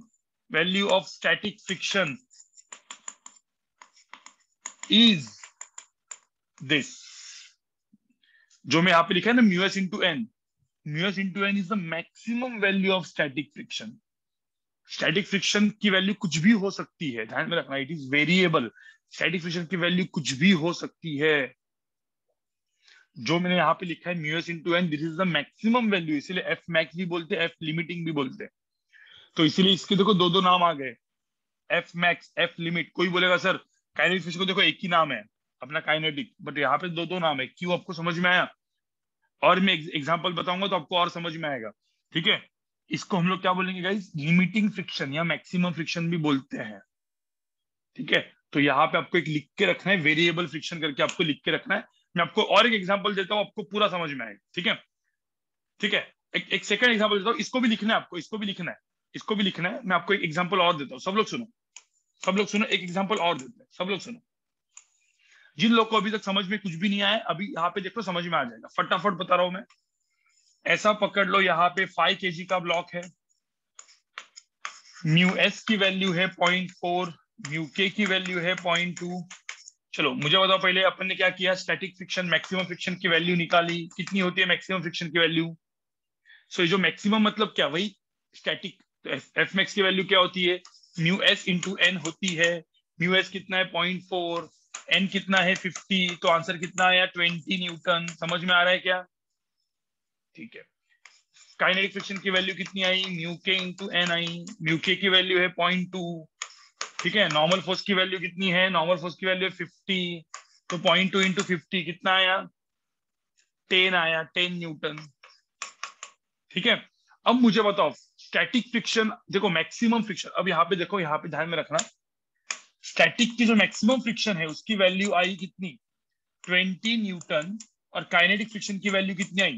Speaker 1: value of static friction is this जो मैं यहाँ पे लिखा है ना mu s into N mu s into N is the maximum value of static friction static friction की वैल्यू कुछ भी हो सकती है ध्यान में रखना it is variable static friction की वैल्यू कुछ भी हो सकती है जो मैंने यहाँ पे लिखा है mu s into N this is the maximum value इसलिए एफ मैक्स भी बोलते हैं एफ लिमिटिंग भी बोलते हैं तो इसीलिए इसके देखो दो दो नाम आ गए एफ मैक्स एफ लिमिट कोई बोलेगा सर काइनेटिक फ्रिक्शन को देखो एक ही नाम है अपना काइनेटिक बट यहाँ पे दो दो नाम है क्यू आपको समझ में आया और मैं एग्जाम्पल बताऊंगा तो आपको और समझ में आएगा ठीक है इसको हम लोग क्या बोलेंगे गाइज लिमिटिंग फ्रिक्शन या मैक्सिमम फ्रिक्शन भी बोलते हैं ठीक है तो यहाँ पे आपको एक लिख के रखना है वेरिएबल फ्रिक्शन करके आपको लिख के रखना है मैं आपको और एक एग्जाम्पल देता हूँ आपको पूरा समझ में आएगा ठीक है ठीक है एक, एक सेकंड एग्जाम्पल देता हूँ इसको भी लिखना है आपको इसको भी लिखना है इसको भी लिखना है मैं आपको एक एग्जाम्पल और देता हूँ सब लोग सुनो सब लोग सुनो एक एग्जाम्पल और देते हैं सब लोग सुनो जिन लोग को अभी तक समझ में कुछ भी नहीं आया अभी यहाँ पे देखो समझ में आ जाएगा फटाफट बता रहा हूं मैं ऐसा पकड़ लो यहाँ पे फाइव के का ब्लॉक है म्यू एस की वैल्यू है पॉइंट फोर म्यू के की वैल्यू है पॉइंट टू चलो मुझे बताओ पहले अपन ने क्या किया स्टैटिक फ्रिक्शन मैक्सिमम फ्रिक्शन की वैल्यू निकाली कितनी होती है मैक्सिमम फ्रिक्शन की वैल्यू सो ये जो मैक्सिमम मतलब क्या वही स्टैटिक तो एफ मैक्स की वैल्यू क्या होती है म्यू एस इंटू एन होती है म्यू एस कितना है पॉइंट फोर एन कितना है फिफ्टी तो आंसर कितना आया ट्वेंटी न्यूटन समझ में आ रहा है क्या ठीक है काइनेटिक फ्रिक्शन की वैल्यू कितनी आई म्यू के इंटू एन आई म्यू के की वैल्यू है पॉइंट टू ठीक है नॉर्मल फोर्स की वैल्यू कितनी है नॉर्मल फोर्स की वैल्यू है फिफ्टी तो पॉइंट टू इंटू फिफ्टी कितना आया टेन आया टेन न्यूटन ठीक है अब मुझे बताओ स्टैटिक फ्रिक्शन देखो मैक्सिमम फ्रिक्शन अब यहाँ पे देखो यहाँ पे ध्यान में रखना स्टैटिक की जो मैक्सिमम फ्रिक्शन है उसकी वैल्यू आई कितनी ट्वेंटी न्यूटन और काइनेटिक फ्रिक्शन की वैल्यू कितनी आई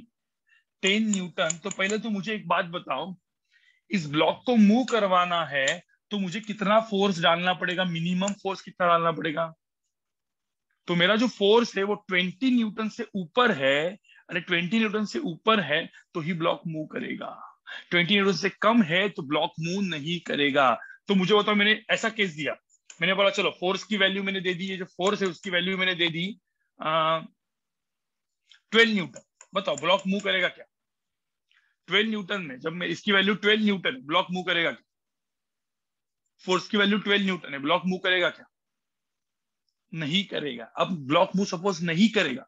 Speaker 1: टेन न्यूटन तो पहले तो मुझे एक बात बताओ इस ब्लॉक को मूव करवाना है तो मुझे कितना फोर्स डालना पड़ेगा मिनिमम फोर्स कितना डालना पड़ेगा तो मेरा जो फोर्स है वो ट्वेंटी न्यूटन से ऊपर है अरे ट्वेंटी न्यूटन से ऊपर है तो ही ब्लॉक मूव करेगा ट्वेंटी न्यूटन से कम है तो ब्लॉक मूव नहीं करेगा तो मुझे बताओ मैंने ऐसा केस दिया मैंने बोला चलो फोर्स की वैल्यू मैंने दे दी ये जो फोर्स है उसकी वैल्यू मैंने दे दी ट्वेल्व न्यूटन बताओ ब्लॉक मूव करेगा क्या ट्वेल्व न्यूटन में जब मैं इसकी वैल्यू ट्वेल्व न्यूटन है ब्लॉक मूव करेगा क्या फोर्स की वैल्यू ट्वेल्व न्यूटन है ब्लॉक मूव करेगा क्या नहीं करेगा अब ब्लॉक मूव सपोज नहीं करेगा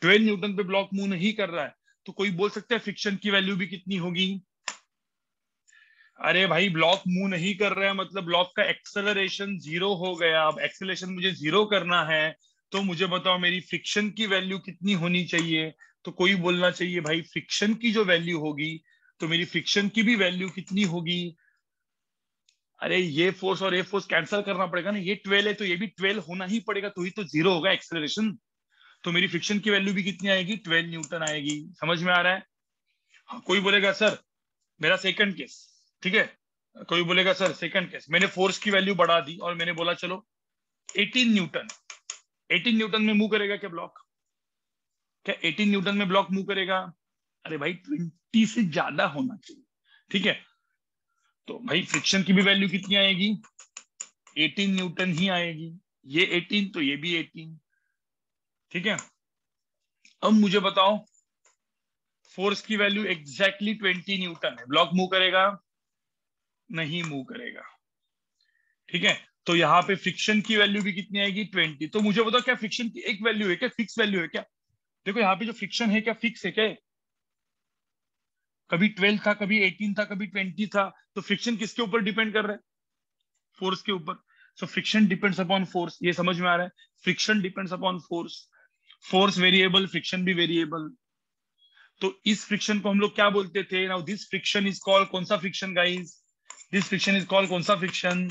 Speaker 1: ट्वेल्व न्यूटन पे ब्लॉक मूव नहीं कर रहा है तो कोई बोल सकता है फ्रिक्शन की वैल्यू भी कितनी होगी अरे भाई ब्लॉक मूव नहीं कर रहा है मतलब ब्लॉक का एक्सेलरेशन जीरो हो गया अब एक्सेलरेशन मुझे जीरो करना है तो मुझे बताओ मेरी फ्रिक्शन की वैल्यू कितनी होनी चाहिए तो कोई बोलना चाहिए भाई फ्रिक्शन की जो वैल्यू होगी तो मेरी फ्रिक्शन की भी वैल्यू कितनी होगी अरे ये फोर्स और ये फोर्स कैंसिल करना पड़ेगा ना ये ट्वेल्व है तो ये भी ट्वेल्व होना ही पड़ेगा तो ही तो जीरो होगा एक्सेलरेशन तो मेरी फ्रिक्शन की वैल्यू भी कितनी आएगी ट्वेल्व न्यूटन आएगी समझ में आ रहा है हाँ, कोई बोलेगा सर मेरा सेकंड केस ठीक है कोई बोलेगा सर सेकंड केस मैंने फोर्स की वैल्यू बढ़ा दी और मैंने बोला चलो 18 न्यूटन 18 न्यूटन में मूव करेगा क्या ब्लॉक क्या 18 न्यूटन में ब्लॉक मूव करेगा अरे भाई 20 से ज्यादा होना चाहिए ठीक है तो भाई फ्रिक्शन की भी वैल्यू कितनी आएगी 18 न्यूटन ही आएगी ये 18 तो ये भी 18 ठीक है अब मुझे बताओ फोर्स की वैल्यू एग्जैक्टली ट्वेंटी न्यूटन है ब्लॉक मूव करेगा नहीं मूव करेगा ठीक है तो यहाँ पे फ्रिक्शन की वैल्यू भी कितनी आएगी ट्वेंटी तो मुझे बताओ क्या फ्रिक्शन की एक वैल्यू है क्या फिक्स वैल्यू है क्या देखो यहाँ पे जो फ्रिक्शन है क्या फिक्स है क्या कभी ट्वेल्व था कभी एटीन था कभी ट्वेंटी था तो फ्रिक्शन किसके ऊपर डिपेंड कर रहे फोर्स के ऊपर so friction depends upon force ये समझ में आ रहा है friction depends upon force force variable friction भी वेरिएबल तो इस फ्रिक्शन को हम लोग क्या बोलते थे now this friction is called कौन सा friction guys this friction is called कौन सा फिक्शन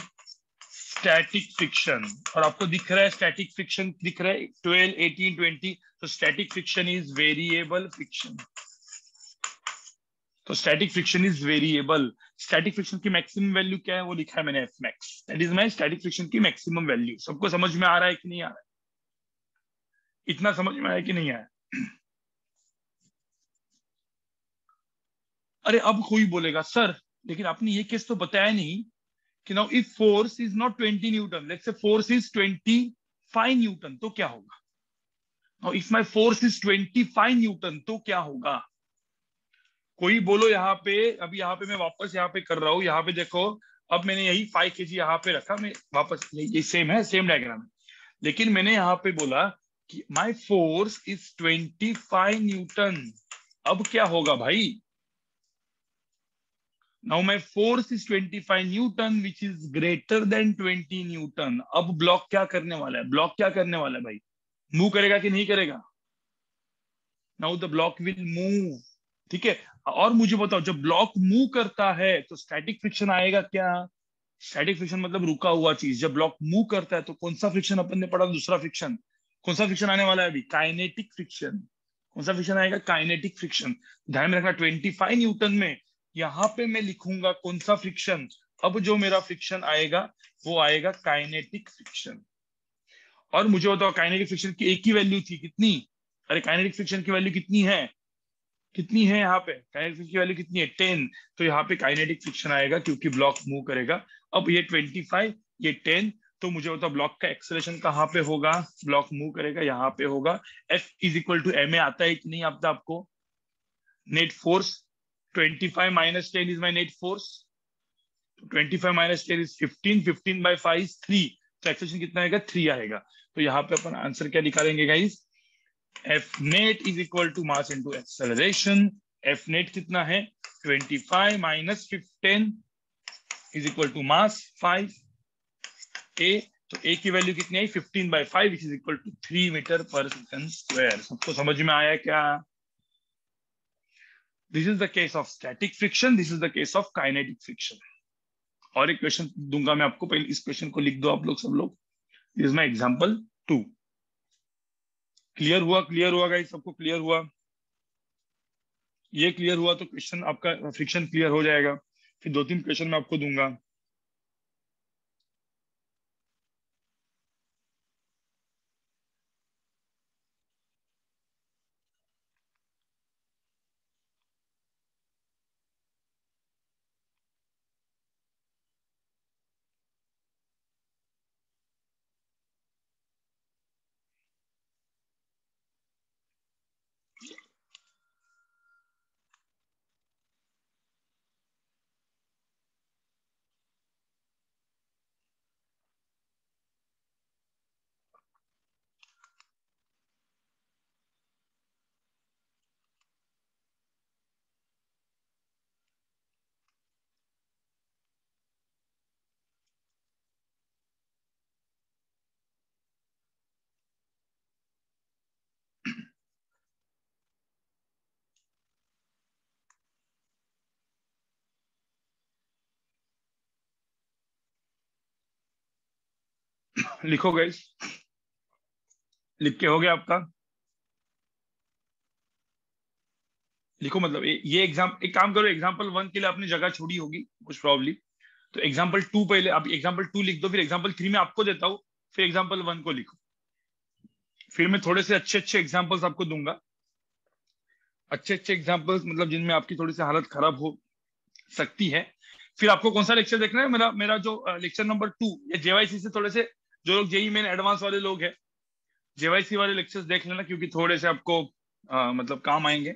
Speaker 1: स्टैटिक फिक्शन और आपको दिख रहा है स्टैटिक फिक्शन दिख रहा है ट्वेल्व एटीन ट्वेंटी तो static friction is variable friction तो static friction is variable static friction की मैक्सिमम वैल्यू क्या है वो लिखा है मैंने F max that is my static friction की मैक्सिमम वैल्यू सबको समझ में आ रहा है कि नहीं आ रहा है इतना समझ में आया कि नहीं आया अरे अब कोई बोलेगा सर लेकिन आपने ये केस तो बताया नहीं कि now if force is not twenty newton let's say force is five newton तो क्या होगा now if my force is five newton तो क्या होगा कोई बोलो यहाँ पे अभी यहाँ पे मैं वापस यहाँ पे कर रहा हूँ यहाँ पे देखो अब मैंने यही फाइव के जी यहाँ पे रखा मैं वापस ये सेम है सेम डायग्राम है लेकिन मैंने यहाँ पे बोला कि my force is five newton अब क्या होगा भाई Now my force is 25 Newton, which is greater than 20 Newton. अब ब्लॉक क्या करने वाला है ब्लॉक क्या करने वाला है भाई मूव करेगा कि नहीं करेगा now the block will move ठीक है और मुझे बताओ जब ब्लॉक मूव करता है तो स्टैटिक फ्रिक्शन आएगा क्या स्टैटिक फ्रिक्शन मतलब रुका हुआ चीज जब ब्लॉक मूव करता है तो कौन सा फ्रिक्शन अपन ने पढ़ा दूसरा फ्रिक्शन कौन सा फ्रिक्शन आने वाला है अभी काइनेटिक फ्रिक्शन कौन सा फ्रिक्शन आएगा काइनेटिक फ्रिक्शन ध्यान में रखना 25 न्यूटन में यहाँ पे मैं लिखूंगा कौन सा फ्रिक्शन अब जो मेरा फ्रिक्शन आएगा वो आएगा काइनेटिक फ्रिक्शन और मुझे बताओ काइनेटिक फ्रिक्शन की एक ही वैल्यू थी कितनी अरे काइनेटिक फ्रिक्शन की वैल्यू कितनी है कितनी है यहाँ पे काइनेटिक फ्रिक्शन की वैल्यू कितनी है टेन तो यहाँ पे काइनेटिक फ्रिक्शन आएगा क्योंकि ब्लॉक मूव करेगा अब ये ट्वेंटी फाइव ये टेन तो मुझे बताओ ब्लॉक का एक्सलेशन कहाँ पे होगा ब्लॉक मूव करेगा यहाँ पे होगा F is equal to M a आता है कि नहीं आता आपको net force 25 minus 10 is my net force. 25 minus 10 is 15. 15 by 5 is 3. तो एक्सेशन कितना आएगा 3 आएगा तो यहाँ पे अपन आंसर क्या निकालेंगे guys F net is equal to mass into acceleration. F net कितना है 25 minus 15 is equal to mass 5 a तो a की वैल्यू कितनी है 15 by 5 which is equal to 3 meter per second square. सबको समझ में आया क्या this is the case of static friction this is the case of kinetic friction और एक क्वेश्चन दूंगा मैं आपको पहले इस क्वेश्चन को लिख दो आप लोग सब लोग this is my example two clear हुआ क्लियर हुआ गाइस सबको क्लियर हुआ ये क्लियर हुआ तो क्वेश्चन आपका फ्रिक्शन क्लियर हो जाएगा फिर दो तीन क्वेश्चन मैं आपको दूंगा लिखो गई लिख के हो गया आपका लिखो मतलब ये एग्जाम एक काम करो एग्जाम्पल वन के लिए आपने जगह छोड़ी होगी कुछ प्रॉब्ली तो एग्जाम्पल टू पहले आप एग्जाम्पल टू लिख दो फिर एग्जाम्पल थ्री में आपको देता हूँ फिर एग्जाम्पल वन को लिखो फिर मैं थोड़े से अच्छे अच्छे एग्जाम्पल्स आपको दूंगा अच्छे अच्छे एग्जाम्पल्स मतलब जिनमें आपकी थोड़ी सी हालत खराब हो सकती है फिर आपको कौन सा लेक्चर देखना है मेरा मेरा जो लेक्चर नंबर टू ये जेवाईसी से थोड़े से जो लोग जेई मेन एडवांस वाले लोग हैं जेवाईसी वाले लेक्चर्स देख लेना क्योंकि थोड़े से आपको आ, मतलब काम आएंगे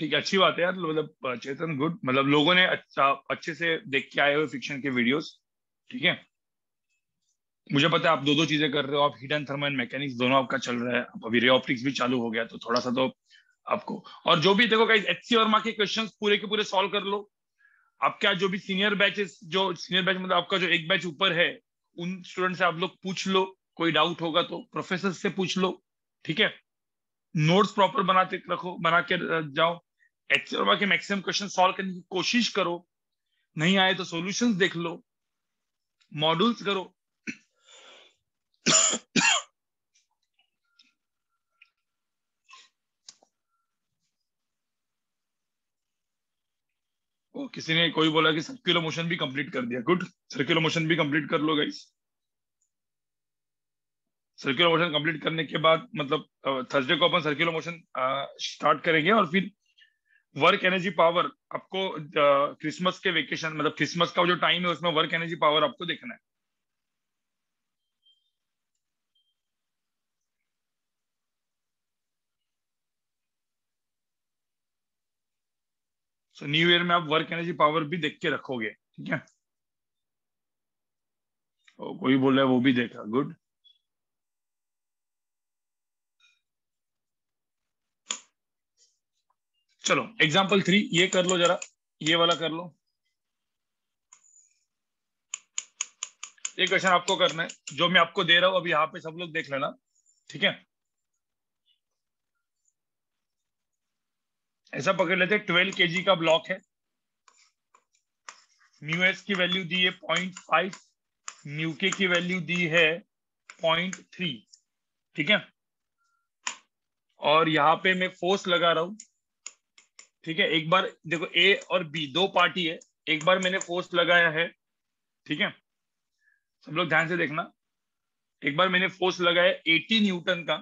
Speaker 1: ठीक है अच्छी बात है यार मतलब चेतन गुड मतलब लोगों ने अच्छा अच्छे से देख के आए हुए फिक्शन के वीडियोस ठीक है मुझे पता है आप दो दो चीजें कर रहे हो आप हीट एंड थर्मल मैकेनिक्स दोनों आपका चल रहा है आप अभी रेऑप्टिक्स भी चालू हो गया तो थोड़ा सा तो आपको और जो भी देखो कहीं एच सी वर्मा के क्वेश्चन पूरे के पूरे सोल्व कर लो आपका जो भी सीनियर बैचेस जो सीनियर बैच मतलब आपका जो एक बैच ऊपर है उन स्टूडेंट से आप लोग पूछ लो कोई डाउट होगा तो प्रोफेसर से पूछ लो ठीक है नोट्स प्रॉपर बनाते रखो बना के जाओ एच के मैक्सिमम क्वेश्चन सॉल्व करने की कोशिश करो नहीं आए तो सॉल्यूशंस देख लो मॉड्यूल्स करो ओ, किसी ने कोई बोला कि सर्क्यूलर मोशन भी कंप्लीट कर दिया गुड सर्क्यूलर मोशन भी कंप्लीट कर लो गाइस सर्क्यूलर मोशन कंप्लीट करने के बाद मतलब थर्सडे को अपन सर्क्यूलर मोशन स्टार्ट करेंगे और फिर वर्क एनर्जी पावर आपको क्रिसमस के वेकेशन मतलब क्रिसमस का जो टाइम है उसमें वर्क एनर्जी पावर आपको देखना है सो न्यू ईयर में आप वर्क एनर्जी पावर भी देख के रखोगे ठीक है कोई बोल रहा है वो भी देखा गुड चलो एग्जाम्पल थ्री ये कर लो जरा ये वाला कर लो ये क्वेश्चन आपको करना है जो मैं आपको दे रहा हूं अभी यहां पे सब लोग देख लेना ठीक है ऐसा पकड़ लेते ट्वेल्व के जी का ब्लॉक है म्यू एस की वैल्यू दी है पॉइंट फाइव म्यू के की वैल्यू दी है पॉइंट थ्री ठीक है और यहां पे मैं फोर्स लगा रहा हूं ठीक है एक बार देखो ए और बी दो पार्टी है एक बार मैंने फोर्स लगाया है ठीक है सब लोग ध्यान से देखना एक बार मैंने फोर्स लगाया 80 न्यूटन का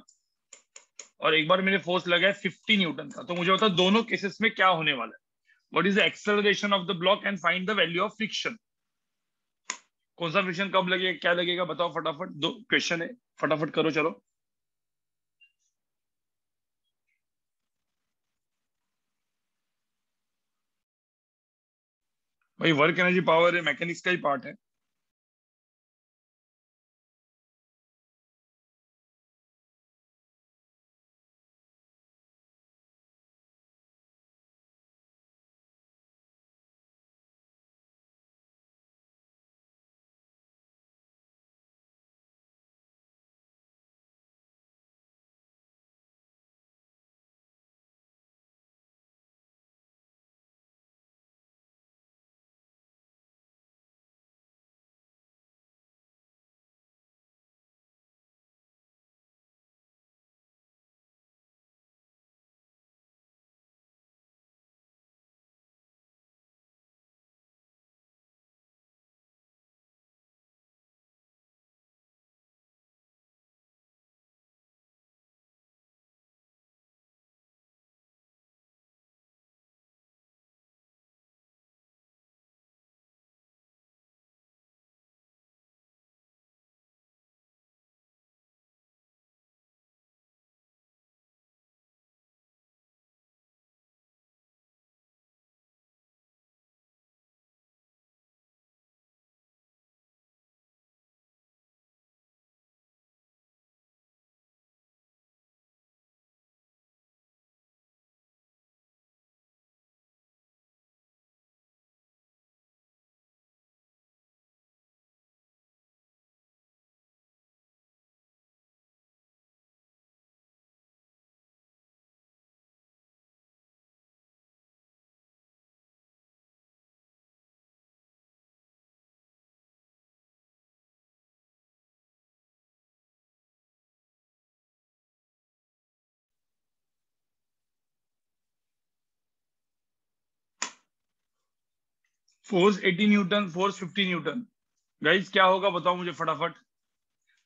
Speaker 1: और एक बार मैंने फोर्स लगाया 50 न्यूटन का तो मुझे बता दोनों केसेस में क्या होने वाला है what is the acceleration of the block and find the value of friction कौन सा फ्रिक्शन कब लगेगा क्या लगेगा बताओ फटाफट दो क्वेश्चन है फटाफट करो चलो भाई वर्क एनर्जी पावर मैकेनिक्स का ही पार्ट है force 80 newton force 50 newton guys क्या होगा बताओ मुझे फटाफट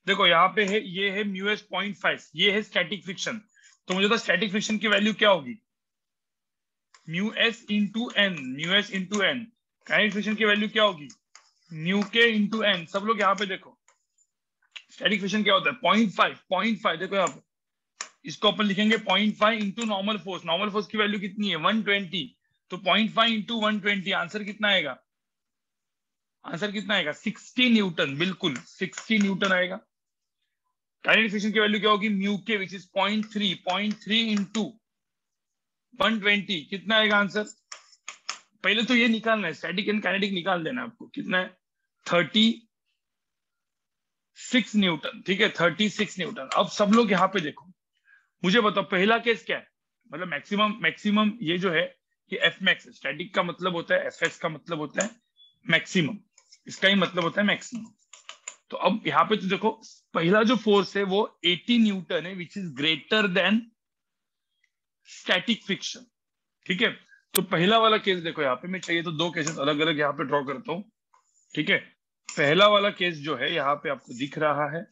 Speaker 1: देखो यहाँ पे है ये है म्यूएस पॉइंट फाइव ये है स्टैटिक फ्रिक्शन तो मुझे स्टैटिक फ्रिक्शन की वैल्यू क्या होगी mu S into N mu S into N static friction की वैल्यू क्या होगी म्यू के इंटू एन सब लोग यहाँ पे देखो स्टैटिक फ्रिक्शन क्या होता है पॉइंट फाइव पॉइंट फाइव देखो यहाँ पे इसको अपन लिखेंगे point five into normal force normal force की वैल्यू कितनी है वन ट्वेंटी तो point five into one twenty answer कितना आएगा आंसर कितना आएगा सिक्सटी न्यूटन बिल्कुल सिक्सटी न्यूटन आएगा काइनेटिक की वैल्यू क्या होगी म्यू के which is point three point three into one twenty कितना आएगा आंसर पहले तो ये निकालना है स्टैटिक एंड कैनेटिक निकाल देना आपको कितना है थर्टी सिक्स न्यूटन ठीक है थर्टी सिक्स न्यूटन अब सब लोग यहां पे देखो मुझे बताओ पहला केस क्या है मतलब मैक्सिमम मैक्सिमम ये जो है कि एफ मैक्स स्टैटिक का मतलब होता है एफ एक्स का मतलब होता है मैक्सिमम इसका ही मतलब होता है मैक्सिमम तो अब यहाँ पे तो देखो पहला जो फोर्स है वो 80 न्यूटन है which is greater than static friction ठीक है तो पहला वाला केस देखो यहाँ पे मैं चाहिए तो दो केसेस अलग अलग यहाँ पे ड्रॉ करता हूँ ठीक है पहला वाला केस जो है यहाँ पे आपको दिख रहा है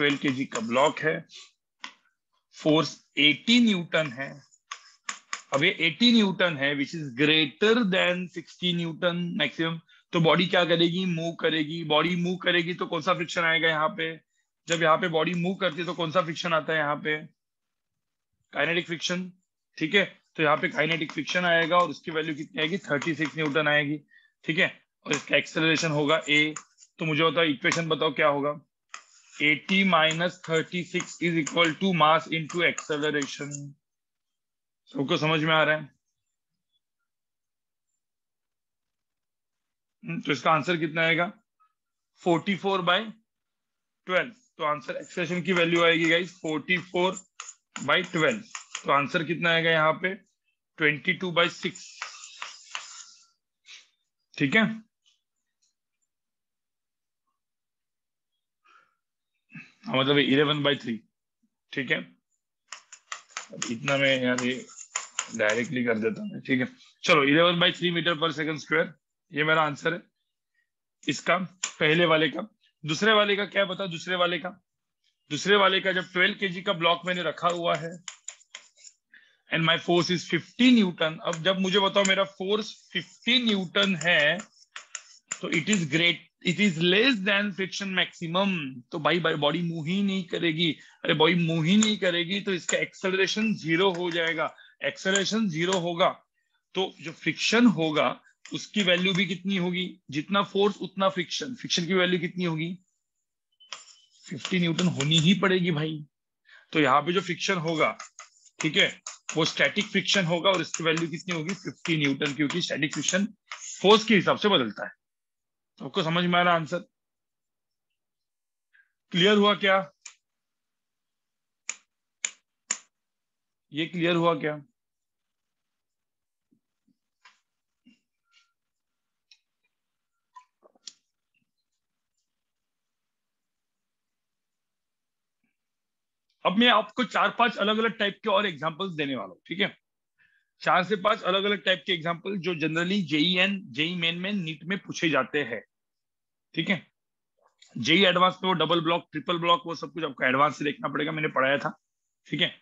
Speaker 1: 12 के का ब्लॉक है फोर्स 80 न्यूटन है अब ये 80 न्यूटन है which is greater than 60 newton maximum तो बॉडी क्या करेगी मूव करेगी बॉडी मूव करेगी तो कौन सा फ्रिक्शन आएगा यहाँ पे जब यहाँ पे बॉडी मूव करती है तो कौन सा फ्रिक्शन आता है यहाँ पे काइनेटिक फ्रिक्शन ठीक है तो यहाँ पे काइनेटिक फ्रिक्शन आएगा और उसकी वैल्यू कितनी आएगी सिक्स न्यूटन आएगी ठीक है और इसका एक्सेलरेशन होगा ए तो मुझे बताओ इक्वेशन बताओ क्या होगा 80 minus thirty six is equal to mass into acceleration सबको समझ में आ रहा है हम्म, तो इसका आंसर कितना आएगा 44 फोर बाई ट्वेल्व तो आंसर एक्सप्रेशन की वैल्यू आएगी गाइस 44 फोर बाई ट्वेल्व तो आंसर कितना आएगा यहाँ पे 22 टू बाई सिक्स ठीक है हाँ, मतलब इलेवन बाई थ्री ठीक है इतना में यार ये डायरेक्टली कर देता हूँ ठीक है चलो इलेवन बाई थ्री मीटर पर सेकंड स्क्वायर ये मेरा आंसर है इसका पहले वाले का दूसरे वाले का क्या बता दूसरे वाले का दूसरे वाले का जब ट्वेल्व के का ब्लॉक मैंने रखा हुआ है and my force is 50 newton अब जब मुझे बताओ मेरा फोर्स 50 न्यूटन है तो it is great it is less than friction maximum तो भाई भाई बॉडी मूव ही नहीं करेगी अरे बॉडी मूव ही नहीं करेगी तो इसका एक्सलरेशन जीरो हो जाएगा एक्सेलेशन जीरो होगा तो जो फ्रिक्शन होगा उसकी वैल्यू भी कितनी होगी जितना फोर्स उतना फ्रिक्शन फ्रिक्शन की वैल्यू कितनी होगी 50 न्यूटन होनी ही पड़ेगी भाई तो यहाँ पे जो फ्रिक्शन होगा ठीक है वो स्टैटिक फ्रिक्शन होगा और इसकी वैल्यू कितनी होगी 50 न्यूटन क्योंकि स्टैटिक फ्रिक्शन फोर्स के हिसाब से बदलता है आपको समझ में आ रहा आंसर क्लियर हुआ क्या ये क्लियर हुआ क्या अब मैं आपको चार पांच अलग अलग टाइप के और एग्जाम्पल्स देने वाला हूँ ठीक है चार से पांच अलग अलग टाइप के एग्जाम्पल जो generally JEE and JEE Main में नीट में पूछे जाते हैं ठीक है जेई एडवांस e में वो डबल ब्लॉक ट्रिपल ब्लॉक वो सब कुछ आपको एडवांस से देखना पड़ेगा मैंने पढ़ाया था ठीक है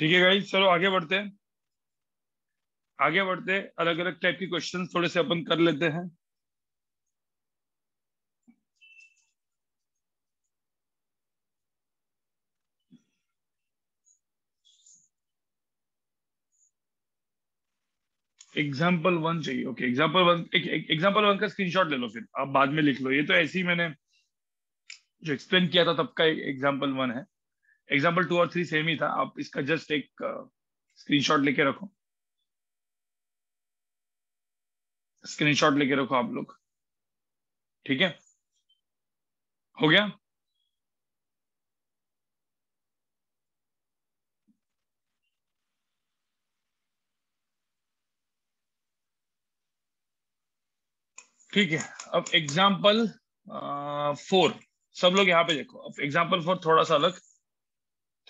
Speaker 1: ठीक है गाइज चलो आगे बढ़ते हैं आगे बढ़ते हैं अलग अलग टाइप के क्वेश्चन थोड़े से अपन कर लेते हैं एग्जाम्पल वन चाहिए okay example one example one का स्क्रीनशॉट ले लो फिर आप बाद में लिख लो ये तो ऐसे ही मैंने जो एक्सप्लेन किया था तब का एग्जाम्पल वन है एग्जाम्पल टू और थ्री सेम ही था आप इसका जस्ट एक स्क्रीनशॉट uh, लेके रखो स्क्रीनशॉट लेके रखो आप लोग ठीक है हो गया ठीक है अब एग्जाम्पल फोर uh, सब लोग यहां पे देखो अब एग्जाम्पल फोर थोड़ा सा अलग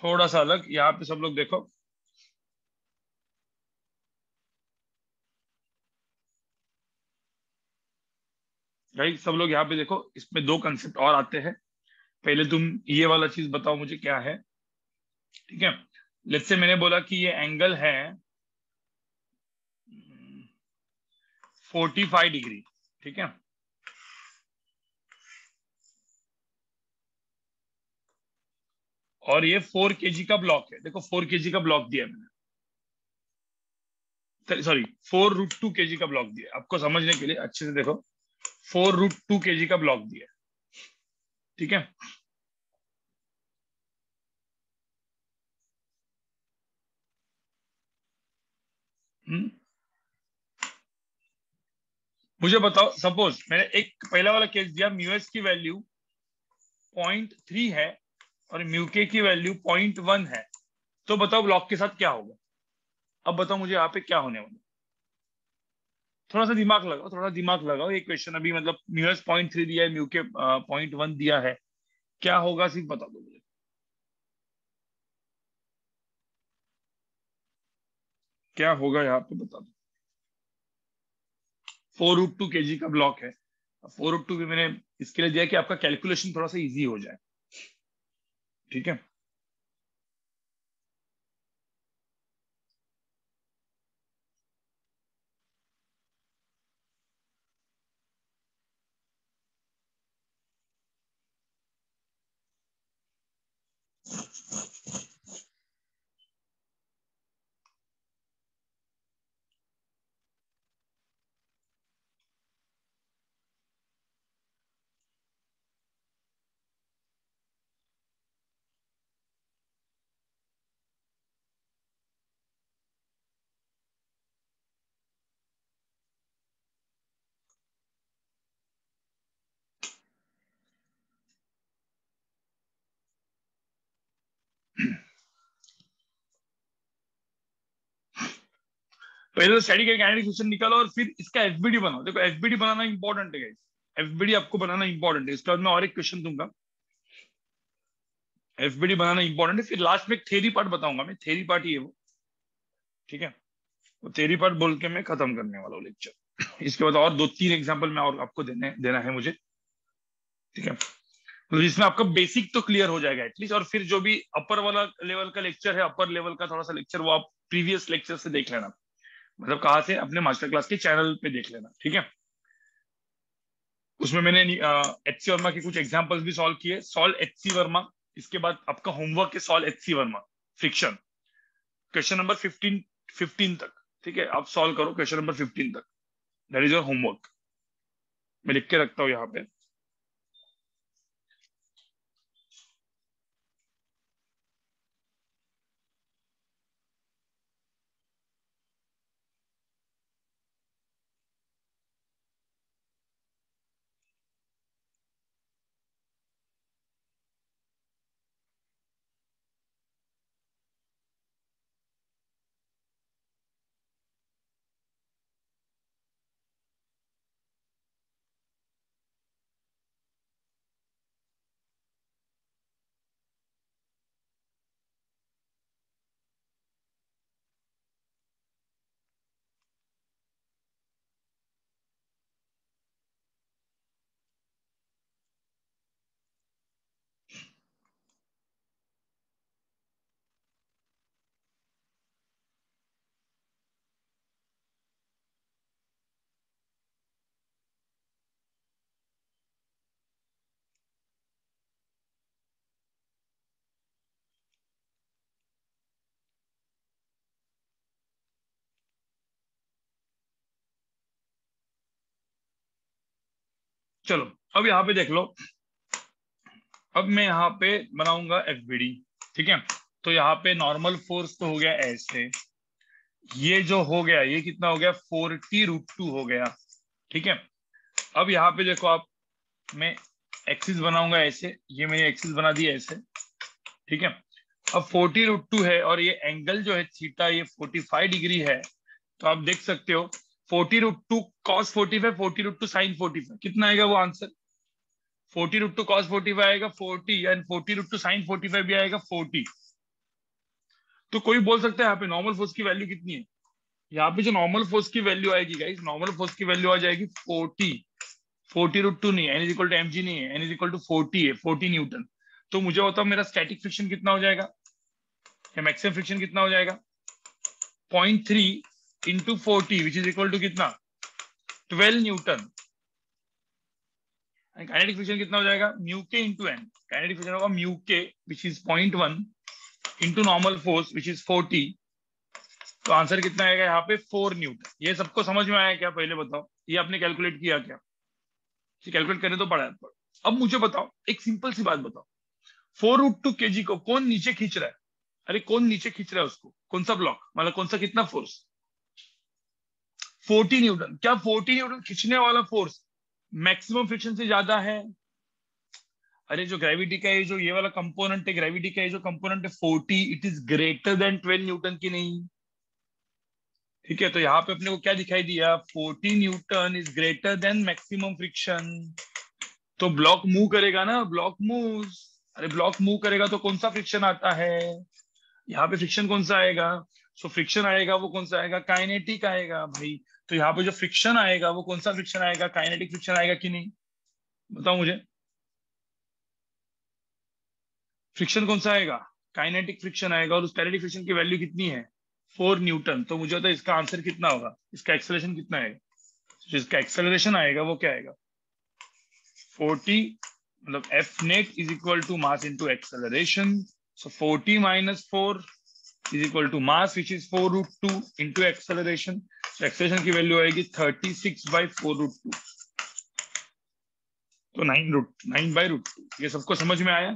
Speaker 1: थोड़ा सा अलग यहाँ पे सब लोग देखो राइट सब लोग यहाँ पे देखो इसमें दो कंसेप्ट और आते हैं पहले तुम ये वाला चीज बताओ मुझे क्या है ठीक है लेट्स से मैंने बोला कि ये एंगल है 45 डिग्री ठीक है और ये फोर के का ब्लॉक है देखो फोर के का ब्लॉक दिया मैंने सॉरी फोर रूट टू के का ब्लॉक दिया आपको समझने के लिए अच्छे से देखो फोर रूट टू के का ब्लॉक दिया ठीक है हुँ? हम्म। मुझे बताओ सपोज मैंने एक पहला वाला केस दिया म्यूएस की वैल्यू पॉइंट थ्री है और म्यूके की वैल्यू पॉइंट वन है तो बताओ ब्लॉक के साथ क्या होगा अब बताओ मुझे यहाँ पे क्या होने वाला थोड़ा सा दिमाग लगाओ थोड़ा दिमाग लगाओ एक क्वेश्चन अभी मतलब म्यूएस पॉइंट थ्री दिया है म्यूके पॉइंट वन दिया है क्या होगा सिर्फ बता दो मुझे क्या होगा यहाँ पे बता दो फोर रूट टू के जी का ब्लॉक है फोर रूट टू भी मैंने इसके लिए दिया कि आपका कैलकुलेशन थोड़ा सा इजी हो जाए ठीक है तो स्टडी करके निकालो और फिर इसका एफबीडी बनाओ देखो एफबीडी बनाना इंपॉर्टेंट है एफबीडी आपको बनाना इंपॉर्टेंट है इसके बाद मैं और एक क्वेश्चन दूंगा एफबीडी बनाना इंपॉर्टेंट है फिर लास्ट में एक थेरी पार्ट बताऊंगा मैं थेरी पार्ट ही है वो ठीक है वो थेरी पार्ट बोल के मैं खत्म करने वाला हूँ लेक्चर इसके बाद और दो तीन एग्जाम्पल मैं और आपको देने देना है मुझे ठीक है तो जिसमें आपका बेसिक तो क्लियर हो जाएगा एटलीस्ट और फिर जो भी अपर वाला लेवल का लेक्चर है अपर लेवल का थोड़ा सा लेक्चर वो आप प्रीवियस लेक्चर से देख लेना मतलब कहा से अपने मास्टर क्लास के चैनल पे देख लेना ठीक है उसमें मैंने एच सी वर्मा के कुछ एग्जाम्पल्स भी सॉल्व किए सॉल्व एच सी वर्मा इसके बाद आपका होमवर्क है solve H C Verma friction question number fifteen fifteen तक ठीक है आप सॉल्व करो क्वेश्चन नंबर फिफ्टीन तक दैट इज योर होमवर्क मैं लिख के रखता हूँ यहाँ पे चलो अब यहाँ पे देख लो अब मैं यहाँ पे बनाऊंगा एफ ठीक है तो यहाँ पे नॉर्मल फोर्स तो हो गया ऐसे ये जो हो गया ये कितना हो गया फोर्टी रूट टू हो गया ठीक है अब यहाँ पे देखो आप मैं एक्सिस बनाऊंगा ऐसे ये मैंने एक्सिस बना दी ऐसे ठीक है अब फोर्टी रूट टू है और ये एंगल जो है थीटा ये फोर्टी फाइव डिग्री है तो आप देख सकते हो forty root two cos forty five forty root two sine forty five कितना आएगा वो answer forty root two cos forty five आएगा forty and forty root two sine forty five भी आएगा फोर्टी तो कोई बोल सकता है यहाँ पे नॉर्मल फोर्स की वैल्यू कितनी है यहाँ पे जो नॉर्मल फोर्स की वैल्यू आएगी गाइस नॉर्मल फोर्स की वैल्यू आ जाएगी फोर्टी फोर्टी रूट टू नहीं N is two m g नहीं है N is equal to forty है फोर्टी न्यूटन तो मुझे होता मेरा स्टैटिक फ्रिक्शन कितना हो जाएगा या मैक्सिमम फ्रिक्शन कितना हो जाएगा point three into forty which is equal to कितना ट्वेल्व न्यूटन काइनेटिक फ्रिक्शन कितना हो जाएगा म्यू के इंटू एन काइनेटिक फ्रिक्शन होगा म्यू के which is point one into normal force which is forty तो आंसर कितना आएगा यहाँ पे फोर न्यूटन ये सबको समझ में आया क्या पहले बताओ ये आपने कैलकुलेट किया क्या कैलकुलेट करने तो पड़ा है अब मुझे बताओ एक सिंपल सी बात बताओ फोर रूट टू के को कौन नीचे खींच रहा है अरे कौन नीचे खींच रहा है उसको कौन सा ब्लॉक मतलब कौन सा कितना फोर्स फोर्टी न्यूटन क्या फोर्टी न्यूटन खींचने वाला फोर्स मैक्सिमम फ्रिक्शन से ज्यादा है अरे जो ग्रेविटी का ये जो ये वाला कंपोनेंट है ग्रेविटी का ये जो कंपोनेंट है forty it is greater than twelve newton की नहीं ठीक है तो यहाँ पे अपने को क्या दिखाई दिया forty newton is greater than maximum friction तो ब्लॉक मूव करेगा ना ब्लॉक मूव अरे ब्लॉक मूव करेगा तो कौन सा फ्रिक्शन आता है यहाँ पे फ्रिक्शन कौन सा आएगा सो so, फ्रिक्शन आएगा वो कौन सा आएगा काइनेटिक आएगा भाई तो यहाँ पे जो फ्रिक्शन आएगा वो कौन सा फ्रिक्शन आएगा काइनेटिक फ्रिक्शन आएगा कि नहीं बताओ मुझे फ्रिक्शन कौन सा आएगा काइनेटिक फ्रिक्शन आएगा और उस काइनेटिक फ्रिक्शन की वैल्यू कितनी है फोर न्यूटन तो मुझे होता है इसका आंसर कितना होगा इसका एक्सेलरेशन कितना आएगा जो तो इसका एक्सेलरेशन आएगा वो क्या आएगा फोर्टी मतलब F net is equal to mass into acceleration so forty minus four is equal to mass which is four root two into acceleration acceleration की वैल्यू आएगी thirty six by four root two तो nine root nine by root two ये सबको समझ में आया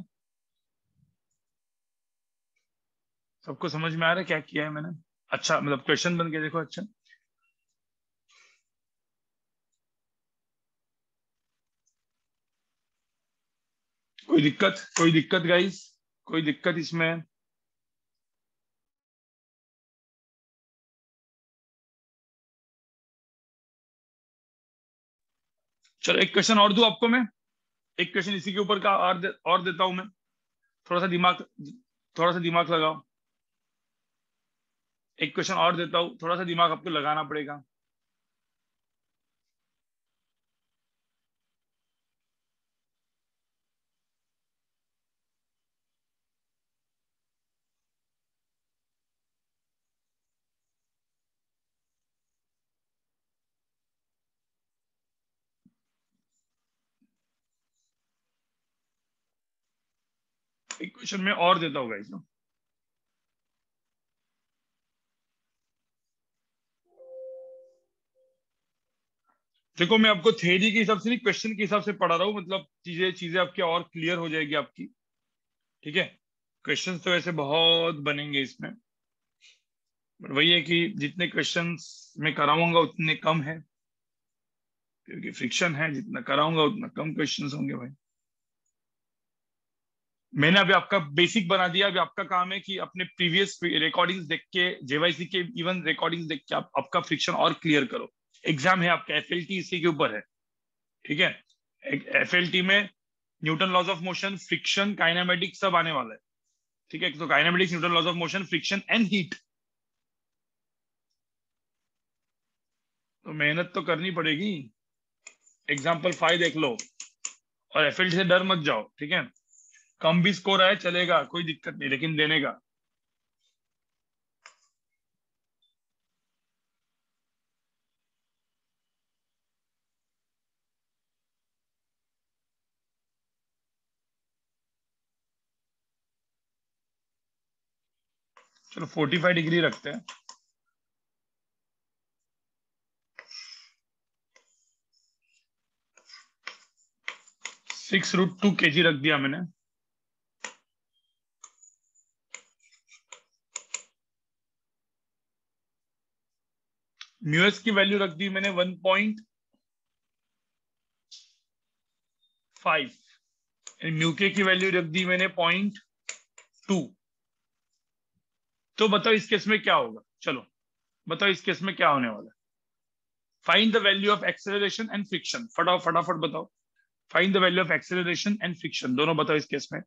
Speaker 1: सबको समझ में आ रहा है क्या किया है मैंने अच्छा मतलब क्वेश्चन बन के देखो अच्छा कोई दिक्कत कोई दिक्कत गाइस कोई दिक्कत इसमें चलो एक क्वेश्चन और दू आपको मैं एक क्वेश्चन इसी के ऊपर का और, दे, और देता हूं मैं थोड़ा सा दिमाग थोड़ा सा दिमाग लगाओ एक क्वेश्चन और देता हूं थोड़ा सा दिमाग आपको लगाना पड़ेगा क्वेश्चन में और देता होगा इसमें देखो मैं आपको थेरी के हिसाब से नहीं क्वेश्चन के हिसाब से पढ़ा रहा हूँ मतलब चीजें चीजें आपकी और क्लियर हो जाएगी आपकी ठीक है क्वेश्चंस तो वैसे बहुत बनेंगे इसमें पर वही है कि जितने क्वेश्चंस मैं कराऊंगा उतने कम है क्योंकि फ्रिक्शन है जितना कराऊंगा उतना कम क्वेश्चंस होंगे भाई मैंने अभी आपका बेसिक बना दिया अभी आपका काम है कि अपने प्रीवियस रिकॉर्डिंग्स देख के जेवाईसी के इवन रिकॉर्डिंग्स देख के आप आपका फ्रिक्शन और क्लियर करो एग्जाम है आपका एफ इसी के ऊपर है ठीक है एफ में Newton laws of motion friction kinematics सब आने वाला है ठीक है तो kinematics Newton laws of motion friction and heat तो मेहनत तो करनी पड़ेगी एग्जाम्पल फाइव देख लो और एफ से डर मत जाओ ठीक है कम भी स्कोर आए चलेगा कोई दिक्कत नहीं लेकिन देने का चलो 45 डिग्री रखते हैं सिक्स रूट टू के जी रख दिया मैंने म्यूएस की वैल्यू रख दी मैंने वन पॉइंट फाइव म्यूके की वैल्यू रख दी मैंने पॉइंट टू तो बताओ इस केस में क्या होगा चलो बताओ इस केस में क्या होने वाला है find the value of acceleration and friction फटाफट फटाफट बताओ find the value of acceleration and friction दोनों बताओ इस केस में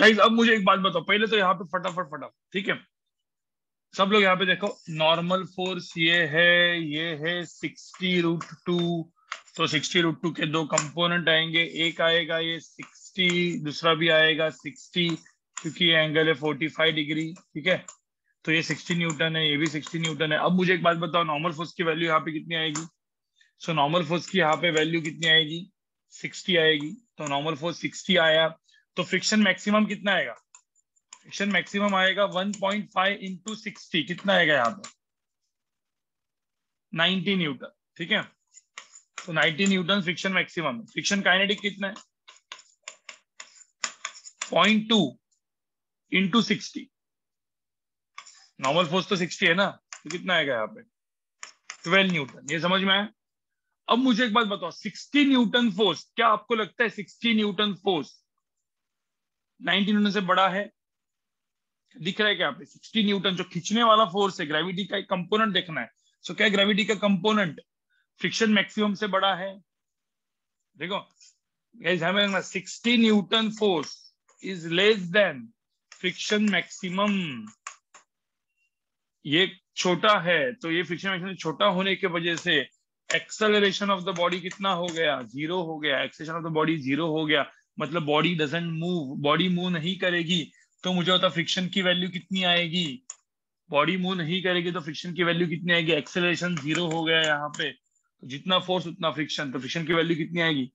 Speaker 1: गाइस अब मुझे एक बात बताओ पहले तो यहाँ पे फटाफट फटाफट ठीक है सब लोग यहाँ पे देखो नॉर्मल फोर्स ये है ये है सिक्सटी रूट टू तो सिक्सटी रूट टू के दो कंपोनेंट आएंगे एक आएगा ये सिक्सटी दूसरा भी आएगा सिक्सटी क्योंकि ये एंगल है फोर्टी फाइव डिग्री ठीक है तो ये सिक्सटी न्यूटन है ये भी सिक्सटी न्यूटन है अब मुझे एक बात बताओ नॉर्मल फोर्स की वैल्यू यहाँ पे कितनी आएगी सो नॉर्मल फोर्स की यहाँ पे वैल्यू कितनी आएगी सिक्सटी आएगी तो नॉर्मल फोर्स सिक्सटी आया तो फ्रिक्शन मैक्सिमम कितना आएगा फ्रिक्शन मैक्सिमम आएगा 1.5 पॉइंट फाइव इंटू सिक्सटी कितना आएगा यहाँ पे 90 न्यूटन ठीक है तो 90 newton friction maximum friction kinetic कितना है point two into sixty normal force तो 60 है ना तो कितना आएगा यहाँ पे 12 न्यूटन ये समझ में आया अब मुझे एक बात बताओ 60 न्यूटन फोर्स क्या आपको लगता है 60 न्यूटन फोर्स नाइनटीन न्यूटन से बड़ा है दिख रहा है क्या सिक्सटी न्यूटन जो खींचने वाला फोर्स है ग्रेविटी का एक कंपोनेंट देखना है सो क्या ग्रेविटी का कंपोनेंट फ्रिक्शन मैक्सिमम से बड़ा है देखो हमें sixty newton force is less than friction maximum ये छोटा है तो ये फ्रिक्शन मैक्सिमम छोटा होने के वजह से एक्सेलरेशन ऑफ द बॉडी कितना हो गया जीरो हो गया acceleration of the body zero हो गया मतलब body doesn't move body move नहीं करेगी तो मुझे होता फ्रिक्शन की वैल्यू कितनी आएगी बॉडी मूव नहीं करेगी तो फ्रिक्शन की वैल्यू कितनी आएगी एक्सेलरेशन जीरो हो गया यहाँ पे तो जितना फोर्स उतना फ्रिक्शन तो फ्रिक्शन की वैल्यू कितनी आएगी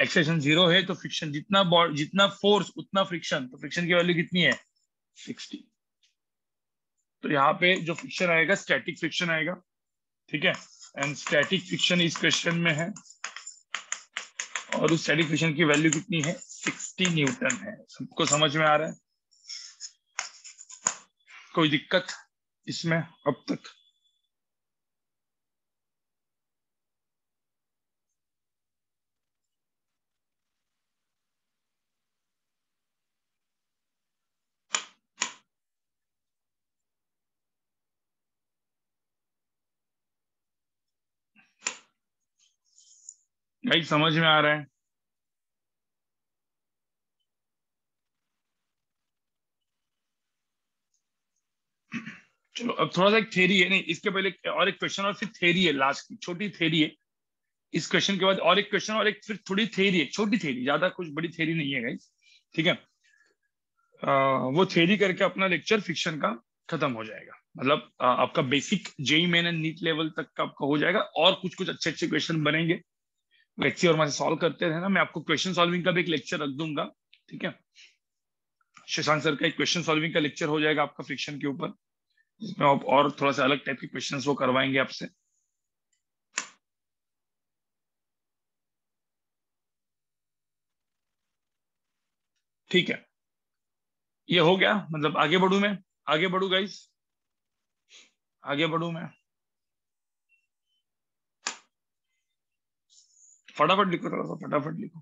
Speaker 1: एक्सेलरेशन जीरो है तो फ्रिक्शन जितना जितना फोर्स उतना फ्रिक्शन तो फ्रिक्शन की वैल्यू कितनी है सिक्सटी तो यहाँ पे जो फ्रिक्शन आएगा स्टैटिक फ्रिक्शन आएगा ठीक है एंड स्टैटिक फ्रिक्शन इस क्वेश्चन में है और उस स्टैटिक फ्रिक्शन की वैल्यू कितनी है 60 न्यूटन है सबको समझ में आ रहा है कोई दिक्कत इसमें अब तक कहीं समझ में आ रहा है चलो अब थोड़ा सा एक थेरी है नहीं इसके पहले और एक क्वेश्चन और फिर थेरी है लास्ट की छोटी थेरी है इस क्वेश्चन के बाद और एक क्वेश्चन और एक फिर थोड़ी थेरी है छोटी थेरी ज्यादा कुछ बड़ी थेरी नहीं है गाइस ठीक है आ, वो थेरी करके अपना लेक्चर फिक्शन का खत्म हो जाएगा मतलब आपका basic JEE Main and NEET level तक का आपका हो जाएगा और कुछ कुछ अच्छे अच्छे क्वेश्चन बनेंगे लेक्चर वहां से सॉल्व करते रहे ना मैं आपको क्वेश्चन सॉल्विंग का भी एक लेक्चर रख दूंगा ठीक है शशांक सर का एक क्वेश्चन सॉल्विंग का लेक्चर हो जाएगा आपका फ्रिक्शन के ऊपर जिसमें आप और थोड़ा सा अलग टाइप के क्वेश्चन वो करवाएंगे आपसे ठीक है ये हो गया मतलब आगे बढ़ू मैं आगे बढ़ू गाइस आगे बढ़ू मैं फटाफट लिखो थोड़ा सा फटाफट लिखो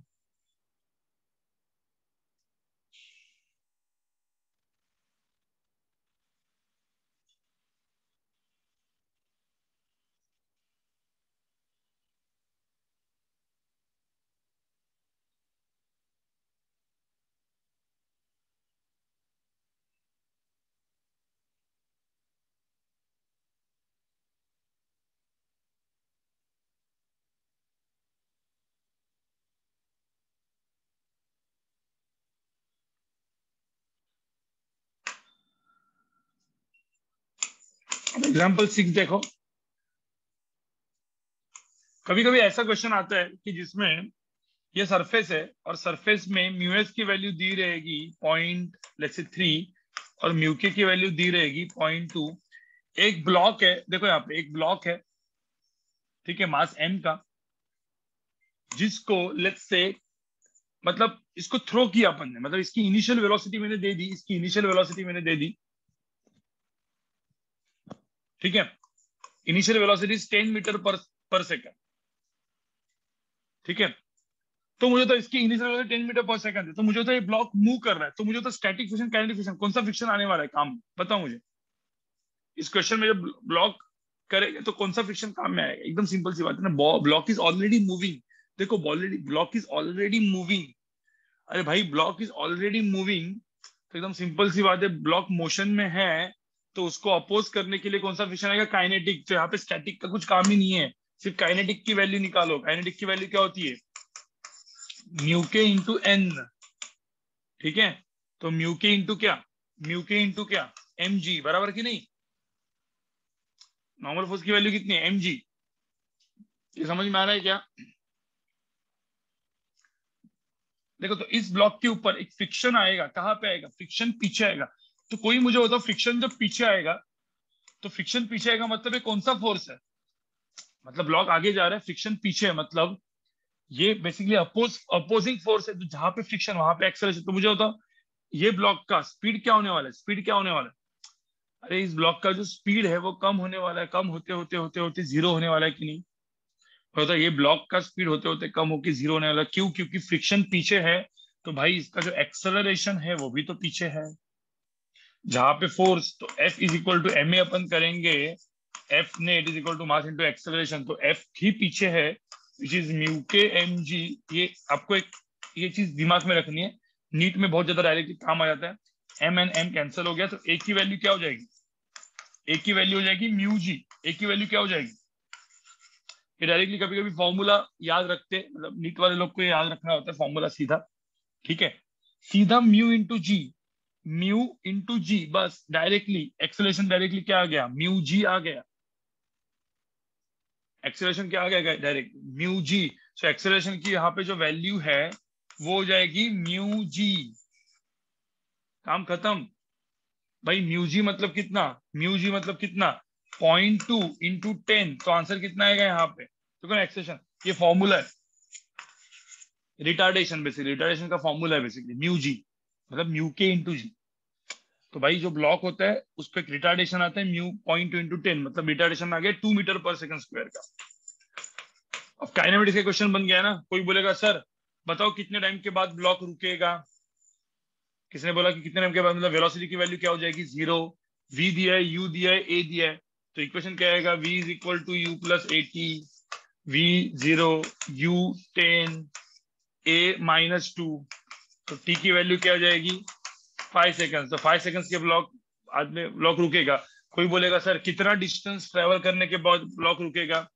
Speaker 1: एग्जाम्पल सिक्स देखो कभी कभी ऐसा क्वेश्चन आता है कि जिसमें ये सरफेस है और सरफेस में म्यूएस की वैल्यू दी रहेगी पॉइंट जैसे थ्री और म्यूके की वैल्यू दी रहेगी पॉइंट टू एक ब्लॉक है देखो यहाँ पे एक ब्लॉक है ठीक है मास एम का जिसको लेट्स से मतलब इसको थ्रो किया अपन ने मतलब इसकी इनिशियल वेलोसिटी मैंने दे दी इसकी इनिशियल वेलोसिटी मैंने दे दी ठीक है इनिशियल वेलोसिटी 10 मीटर पर पर सेकंड ठीक है तो मुझे तो इसकी इनिशियल वेलोसिटी 10 मीटर पर सेकंड है तो मुझे तो ये ब्लॉक मूव कर रहा है तो मुझे तो स्टैटिक फ्रिक्शन काइनेटिक फ्रिक्शन कौन सा फ्रिक्शन आने वाला है काम बताओ मुझे इस क्वेश्चन में जब ब्लॉक करेगा तो कौन सा फ्रिक्शन काम में आएगा एकदम सिंपल सी बात है ना ब्लॉक इज ऑलरेडी मूविंग देखो ब्लॉक इज ऑलरेडी मूविंग अरे भाई ब्लॉक इज ऑलरेडी मूविंग तो एकदम सिंपल सी बात है ब्लॉक मोशन में है तो उसको अपोज करने के लिए कौन सा फिक्शन आएगा काइनेटिक तो यहाँ पे स्टैटिक का कुछ काम ही नहीं है सिर्फ काइनेटिक की वैल्यू निकालो काइनेटिक की वैल्यू क्या होती है म्यूके इंटू एन ठीक है तो म्यूके इंटू क्या म्यूके इंटू क्या एम जी बराबर की नहीं नॉर्मल फोर्स की वैल्यू कितनी है एम जी ये समझ में आ रहा है क्या देखो तो इस ब्लॉक के ऊपर एक फिक्शन आएगा कहां पे आएगा फिक्शन पीछे आएगा तो कोई मुझे बताओ फ्रिक्शन जब पीछे आएगा तो फ्रिक्शन पीछे आएगा मतलब ये कौन सा फोर्स है मतलब ब्लॉक आगे जा रहा है फ्रिक्शन पीछे है मतलब ये बेसिकली अपोज अपोजिंग फोर्स है तो जहां पे फ्रिक्शन वहां पे एक्सेलरेशन तो मुझे बताओ ये ब्लॉक का स्पीड क्या होने वाला है स्पीड क्या होने वाला है अरे इस ब्लॉक का जो स्पीड है वो कम होने वाला है कम होते होते होते होते जीरो होने वाला है कि नहीं होता तो ये ब्लॉक का स्पीड होते होते कम होकर जीरो होने वाला क्यों क्योंकि फ्रिक्शन पीछे है तो भाई इसका जो एक्सलरेशन है वो भी तो पीछे है जहां पे फोर्स तो F is equal to M A अपन करेंगे एफ ने it is equal to mass into acceleration तो एफ ही पीछे है which is mu k M G ये आपको एक ये चीज दिमाग में रखनी है नीट में बहुत ज्यादा डायरेक्टली काम आ जाता है एम एंड एम कैंसिल हो गया तो ए की वैल्यू क्या हो जाएगी ए की वैल्यू हो जाएगी म्यू जी ए की वैल्यू क्या हो जाएगी ये डायरेक्टली कभी कभी फॉर्मूला याद रखते मतलब नीट वाले लोग को याद रखना होता है फॉर्मूला सीधा ठीक है सीधा mu into G mu into G बस डायरेक्टली एक्सेलेशन डायरेक्टली क्या आ गया म्यू जी आ गया एक्सेलेशन क्या आ गया direct mu G so acceleration की यहां पे जो वैल्यू है वो हो जाएगी म्यू जी काम खत्म भाई म्यू जी मतलब कितना म्यू जी मतलब कितना पॉइंट टू इंटू टेन तो आंसर कितना आएगा यहाँ पे तो क्या एक्सेलेशन ये फॉर्मूला है रिटार्डेशन बेसिकली रिटार्डेशन का फॉर्मूला है बेसिकली म्यू जी मतलब म्यू के इंटू जी तो भाई जो ब्लॉक होता है उस पर रिटार्डेशन आता है mu point two into ten मतलब रिटार्डेशन आ गया टू मीटर पर सेकंड स्क्वायर का अब काइनेमेटिक्स का क्वेश्चन बन गया ना कोई बोलेगा सर बताओ कितने टाइम के बाद ब्लॉक रुकेगा किसने बोला कि कितने टाइम के बाद मतलब वेलोसिटी की वैल्यू क्या हो जाएगी जीरो वी दिया है यू दिया है ए दिया है तो इक्वेशन क्या आएगा V is equal to U plus A T V zero U ten A minus two तो टी की वैल्यू क्या हो जाएगी फाइव सेकंड तो फाइव सेकंड के ब्लॉक आदमी ब्लॉक रुकेगा कोई बोलेगा सर कितना डिस्टेंस ट्रेवल करने के बाद ब्लॉक रुकेगा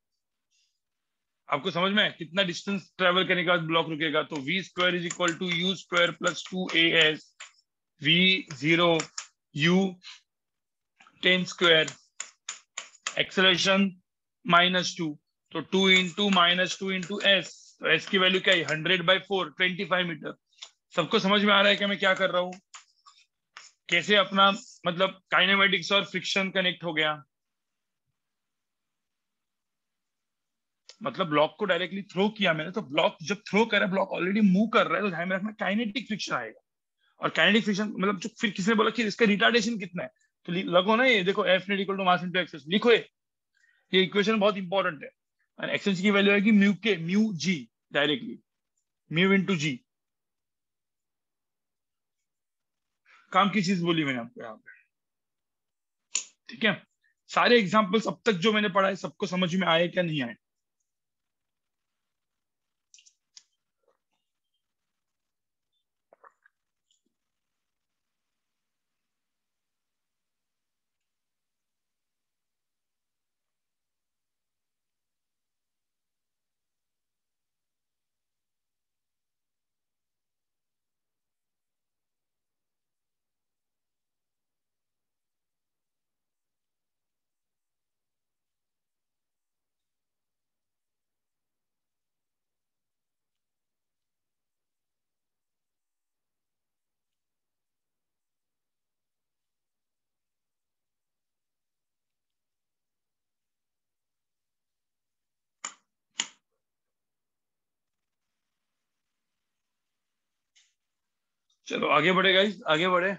Speaker 1: आपको समझ में कितना डिस्टेंस ट्रेवल करने के बाद ब्लॉक रुकेगा तो V square is equal to U square plus two A S V zero U ten square acceleration minus two तो two into minus two into S तो एस की वैल्यू क्या है hundred by four twenty five meter सबको समझ में आ रहा है कि मैं क्या कर रहा हूँ कैसे अपना मतलब काइनेमेटिक्स और फ्रिक्शन कनेक्ट हो गया मतलब ब्लॉक को डायरेक्टली थ्रो किया मैंने तो ब्लॉक जब थ्रो रहा ब्लॉक ऑलरेडी मूव कर रहा है तो ध्यान में रखना काइनेटिक फ्रिक्शन आएगा और काइनेटिक फ्रिक्शन मतलब जो फिर किसने बोला कि इसका रिटार्डेशन कितना है तो लगो ना ये देखो F net equal to mass into एक्सेस लिखो ये इक्वेशन बहुत इंपॉर्टेंट है एक्सेस की वैल्यू आएगी म्यू के mu G directly mu into G काम की चीज बोली मैंने आपको यहाँ पे ठीक है सारे एग्जाम्पल्स अब तक जो मैंने पढ़ा है सबको समझ में आए क्या नहीं आए चलो आगे बढ़े गाइस आगे बढ़े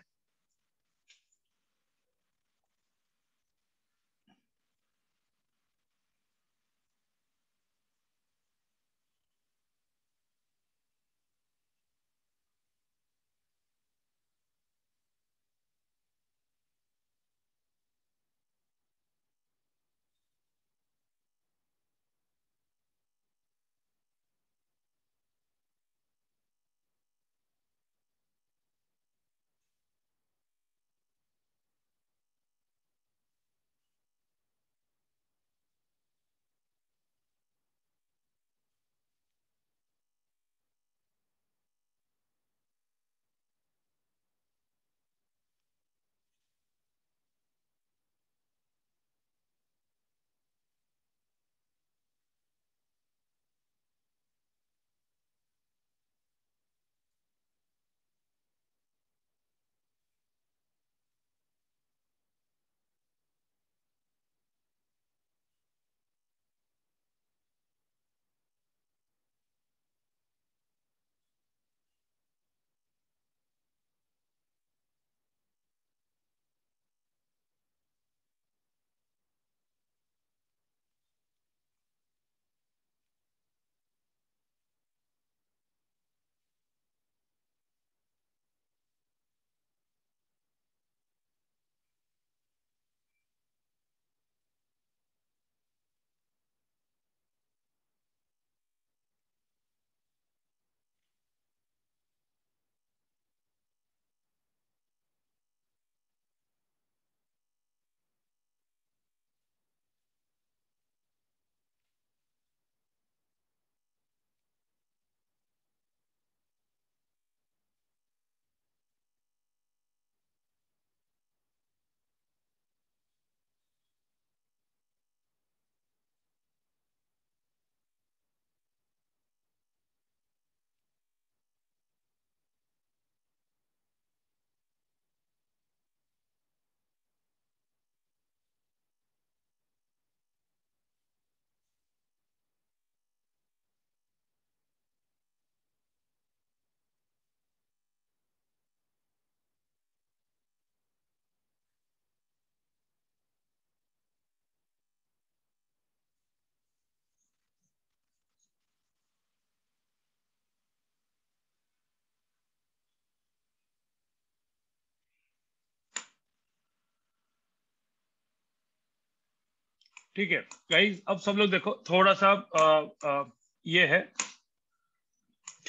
Speaker 1: ठीक है गाइज अब सब लोग देखो थोड़ा सा आ, आ, ये है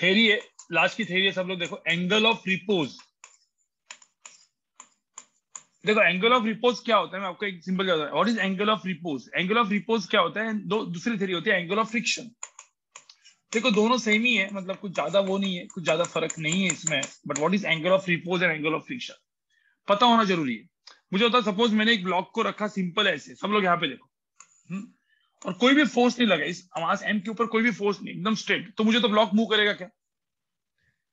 Speaker 1: थेरी है लास्ट की थेरी है सब लोग देखो एंगल ऑफ रिपोज देखो एंगल ऑफ रिपोज क्या होता है मैं आपको एक सिंपल बताता what is angle of repose angle of repose क्या होता है दो दूसरी थेरी होती है एंगल ऑफ फ्रिक्शन देखो दोनों सेम ही है मतलब कुछ ज्यादा वो नहीं है कुछ ज्यादा फर्क नहीं है इसमें but what is angle of repose and angle of friction पता होना जरूरी है मुझे होता सपोज मैंने एक ब्लॉक को रखा सिंपल ऐसे सब लोग यहाँ पे देखो हम्म? और कोई भी फोर्स नहीं लगा इस मास एम के ऊपर कोई भी फोर्स नहीं एकदम स्ट्रेट तो मुझे तो ब्लॉक मूव करेगा क्या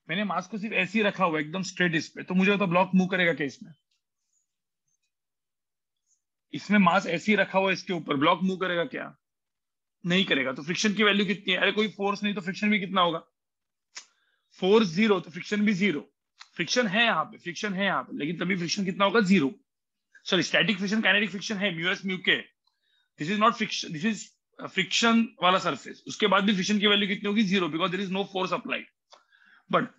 Speaker 1: मैंने मास को सिर्फ ऐसे ही रखा हुआ एकदम स्ट्रेट इस पे तो मुझे तो ब्लॉक मूव करेगा क्या इसमें इसमें मास ऐसे ही रखा हुआ इसके ऊपर ब्लॉक मूव करेगा क्या नहीं करेगा तो फ्रिक्शन की वैल्यू कितनी है अरे कोई फोर्स नहीं तो फ्रिक्शन भी कितना होगा फोर्स जीरो तो फ्रिक्शन भी जीरो फ्रिक्शन है यहाँ पे फ्रिक्शन है यहाँ पे लेकिन तभी फ्रिक्शन कितना होगा zero sorry static friction kinetic friction है mu S mu k this is not friction this is friction वाला सरफेस उसके बाद भी फ्रिक्शन की वैल्यू कितनी होगी zero because there is no force applied but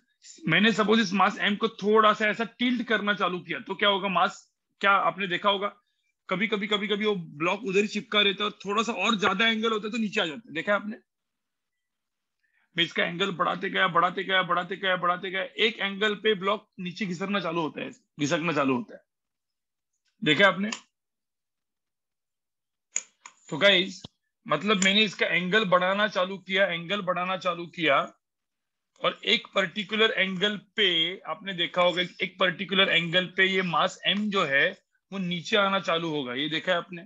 Speaker 1: मैंने सपोज इस मास एम को थोड़ा सा ऐसा टिल्ट करना चालू किया तो क्या होगा मास क्या आपने देखा होगा कभी कभी कभी कभी वो ब्लॉक उधर ही चिपका रहता है और थोड़ा सा और ज्यादा एंगल होता है तो नीचे आ जाता है देखा आपने मैं इसका एंगल बढ़ाते गया बढ़ाते गया बढ़ाते गया बढ़ाते गया एक एंगल पे ब्लॉक नीचे घिसरना चालू होता है घिसकना चालू होता है देखा आपने तो गाइज मतलब मैंने इसका एंगल बढ़ाना चालू किया एंगल बढ़ाना चालू किया और एक पर्टिकुलर एंगल पे आपने देखा होगा एक पर्टिकुलर एंगल पे ये मास एम जो है वो नीचे आना चालू होगा ये देखा है आपने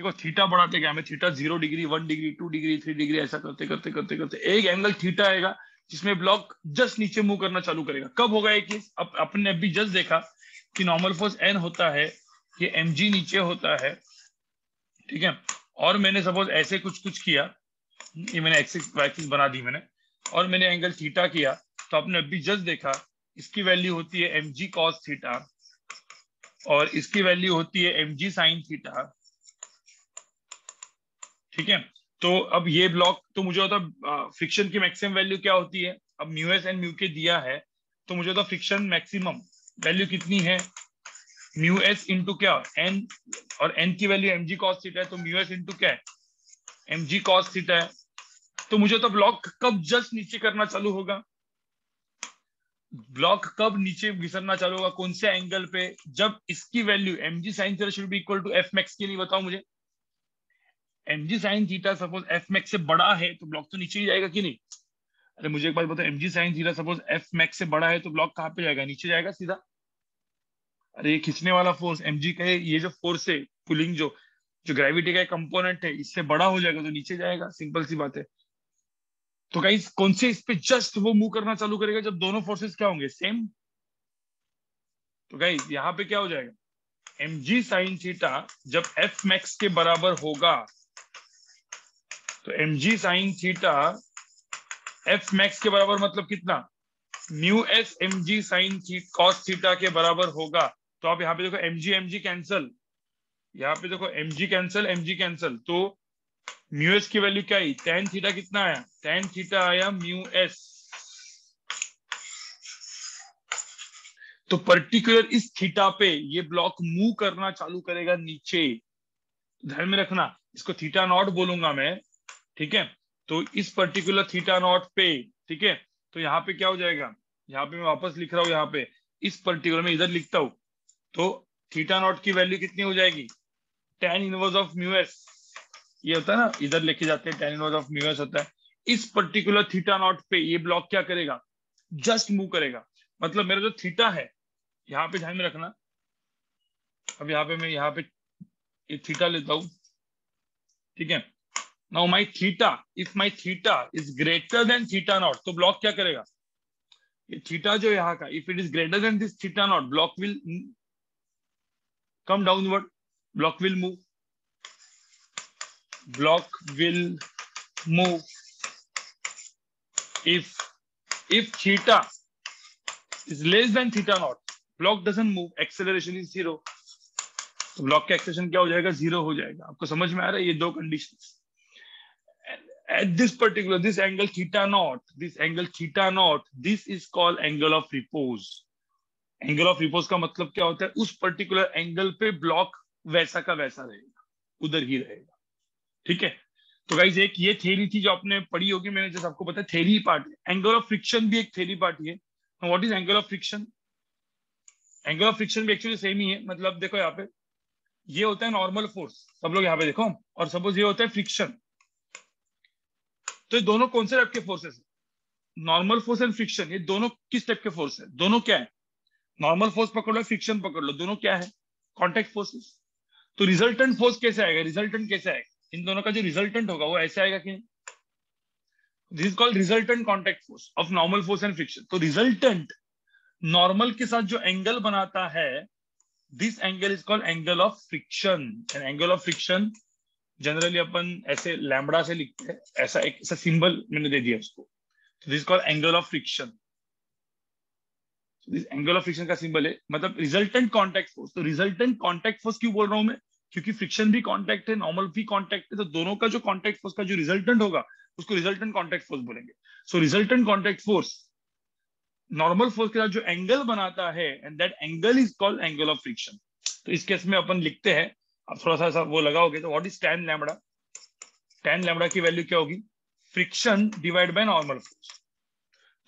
Speaker 1: देखो थीटा बढ़ाते गया हमें theta zero degree one degree two degree three degree ऐसा करते करते करते करते एक एंगल थीटा आएगा जिसमें ब्लॉक जस्ट नीचे मूव करना चालू करेगा कब होगा ये केस अप, अपने अभी जस्ट देखा कि नॉर्मल फोर्स एन होता है ये एम नीचे होता है ठीक है और मैंने सपोज ऐसे कुछ कुछ किया ये मैंने एक्सिस वाइक्सिस बना दी मैंने और मैंने एंगल थीटा किया तो आपने अभी जस्ट देखा इसकी वैल्यू होती है एम जी कॉस थीटा और इसकी वैल्यू होती है एम जी साइन थीटा ठीक है तो अब ये ब्लॉक तो मुझे होता फ्रिक्शन की मैक्सिमम वैल्यू क्या होती है अब म्यूएस एंड म्यू के दिया है तो मुझे होता फ्रिक्शन मैक्सिमम वैल्यू कितनी है म्यू एस इंटू क्या एन और एन की value M G cos theta है तो म्यू एस इंटू क्या है एम जी कॉस्ट थीटा है तो मुझे तो ब्लॉक कब जस्ट नीचे करना चालू होगा ब्लॉक कब नीचे घिसरना चालू होगा कौन से एंगल पे जब इसकी value M G sine theta should be equal to F max की नहीं बताओ मुझे M G sine theta suppose F max से बड़ा है तो ब्लॉक तो नीचे ही जाएगा कि नहीं अरे मुझे एक बात बताओ M G sine theta suppose F max से बड़ा है तो ब्लॉक कहाँ पे जाएगा नीचे जाएगा सीधा अरे ये खींचने वाला फोर्स एम जी का ये जो फोर्स है पुलिंग जो जो ग्रेविटी का कंपोनेंट है इससे बड़ा हो जाएगा तो नीचे जाएगा सिंपल सी बात है तो कहीं कौन से इस पे जस्ट वो मूव करना चालू करेगा जब दोनों फोर्सेस क्या होंगे सेम तो कहीं यहां पे क्या हो जाएगा एम जी साइन थीटा जब एफ मैक्स के बराबर होगा तो M G sine theta F max के बराबर मतलब कितना mu S M G sine cos theta के बराबर होगा तो आप यहाँ पे देखो M G M G cancel यहाँ पे देखो M G cancel M G cancel तो म्यू एस की वैल्यू क्या आई टेन थीटा कितना आया टेन थीटा आया म्यू एस तो पर्टिकुलर इस थीटा पे ये ब्लॉक मूव करना चालू करेगा नीचे ध्यान में रखना इसको थीटा नॉट बोलूंगा मैं ठीक है तो इस पर्टिकुलर थीटा नॉट पे ठीक है तो यहाँ पे क्या हो जाएगा यहाँ पे मैं वापस लिख रहा हूं यहाँ पे इस पर्टिकुलर में इधर लिखता हूं तो थीटा नॉट की वैल्यू कितनी हो जाएगी टेन इनवर्स ऑफ म्यूएस ये होता है ना इधर लेके जाते हैं टेन इनवर्स ऑफ म्यूएस होता है इस पर्टिकुलर थीटा नॉट पे ये ब्लॉक क्या करेगा जस्ट मूव करेगा मतलब मेरा जो थीटा है यहाँ पे ध्यान में रखना अब यहाँ पे मैं यहाँ पे ये थीटा लेता हूं ठीक है now my theta if my theta is greater than theta not तो ब्लॉक क्या करेगा ये थीटा जो यहाँ का if it is greater than this theta not block will come downward block will move block will move if if theta is less than theta not block doesn't move acceleration is zero so block ka acceleration kya ho jayega zero ho jayega aapko samajh mein aa raha hai ye do conditions at this particular this angle theta not this angle theta not this is called angle of repose angle of repose का मतलब क्या होता है उस particular angle पे block वैसा का वैसा रहेगा उधर ही रहेगा ठीक है तो गाइज एक ये थेरी थी जो आपने पढ़ी होगी मैंने जैसे आपको पता है theory part angle of friction भी एक थेरी पार्ट है what is angle of friction angle of friction भी एक्चुअली सेम ही है मतलब देखो यहाँ पे ये होता है नॉर्मल फोर्स सब लोग यहाँ पे देखो और सपोज ये होता है फ्रिक्शन तो ये दोनों कौन से टाइप के फोर्सेस है नॉर्मल फोर्स एंड फ्रिक्शन ये दोनों किस टाइप के फोर्स है दोनों क्या है नॉर्मल फोर्स पकड़ लो फ्रिक्शन पकड़ लो दोनों क्या है कॉन्टेक्ट फोर्सेस तो रिजल्टेंट फोर्स कैसे आएगा रिजल्टेंट कैसे आएगा इन दोनों का जो रिजल्टेंट होगा वो ऐसे आएगा कि this called resultant contact force of normal force and friction तो रिजल्टेंट नॉर्मल के साथ जो एंगल बनाता है this angle is called angle of friction and angle of friction generally अपन ऐसे लैमड़ा से लिखते हैं ऐसा एक ऐसा सिंबल मैंने दे दिया उसको this called angle of friction this angle of friction का सिंबल है मतलब रिजल्टेंट कॉन्टेक्ट फोर्स तो रिजल्टेंट कॉन्टेक्ट फोर्स क्यों बोल रहा हूं मैं क्योंकि फ्रिक्शन भी कॉन्टेक्ट है नॉर्मल भी कॉन्टेक्ट है तो दोनों का जो कॉन्टेक्ट फोर्स का जो रिजल्टेंट होगा उसको रिजल्टेंट कॉन्टेक्ट फोर्स बोलेंगे so resultant contact force normal force के साथ जो एंगल बनाता है and that angle is called angle of friction तो इस केस में अपन लिखते हैं अब थोड़ा सा वो लगाओगे तो what is tan lambda tan lambda की वैल्यू क्या होगी friction divide by normal force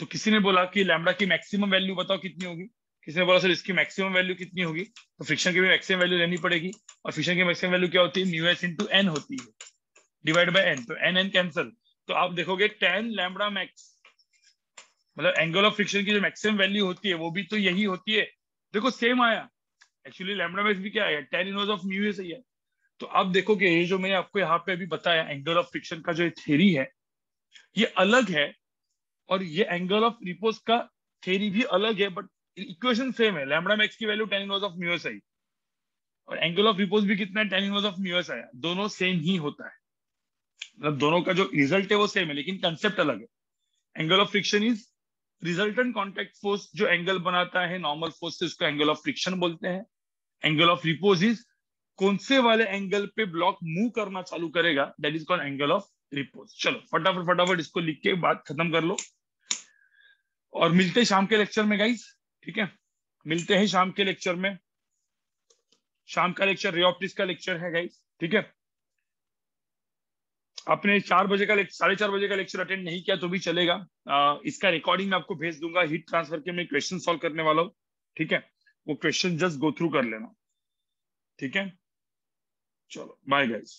Speaker 1: तो किसी ने बोला कि लैमडा की मैक्सिमम वैल्यू बताओ कितनी होगी किसी ने बोला सर इसकी मैक्सिमम वैल्यू कितनी होगी तो फ्रिक्शन की भी मैक्सिमम वैल्यू लेनी पड़ेगी और फ्रिक्शन की मैक्सिमम वैल्यू क्या होती है न्यू एस इंटू एन होती है डिवाइड बाई एन तो एन एन कैंसल तो आप देखोगे टेन लैमडा मैक्स मतलब एंगल ऑफ फ्रिक्शन की जो मैक्सिमम वैल्यू होती है वो भी तो यही होती है देखो सेम आया एक्चुअली लैमडा मैक्स भी क्या आया tan inverse of mu S है तो आप देखोगे ये जो मैंने आपको यहाँ पे अभी बताया एंगल ऑफ फ्रिक्शन का जो थेरी है ये अलग है और ये एंगल ऑफ रिपोज का थेरी भी अलग है बट इक्वेशन सेम है लैमडा मैक्स की value tan inverse of mu S आई और एंगल ऑफ रिपोज भी कितना है टेन इनवर्स ऑफ म्यूएस आया दोनों सेम ही होता है मतलब दोनों का जो रिजल्ट है वो सेम है लेकिन कंसेप्ट अलग है angle of friction is resultant contact force जो एंगल बनाता है नॉर्मल फोर्स से उसको एंगल ऑफ फ्रिक्शन बोलते हैं एंगल ऑफ रिपोज इज कौन से वाले एंगल पे ब्लॉक मूव करना चालू करेगा that is called angle of repose चलो फटाफट फटाफट इसको लिख के बात खत्म कर लो और मिलते शाम के लेक्चर में गाइज ठीक है मिलते हैं शाम के लेक्चर में शाम का लेक्चर रियोप्टिस का लेक्चर है गाइज ठीक है आपने चार बजे का साढ़े चार बजे का लेक्चर अटेंड नहीं किया तो भी चलेगा आ, इसका रिकॉर्डिंग मैं आपको भेज दूंगा हिट ट्रांसफर के मैं क्वेश्चन सॉल्व करने वाला हूँ ठीक है वो क्वेश्चन जस्ट गो थ्रू कर लेना ठीक है चलो बाय गाइज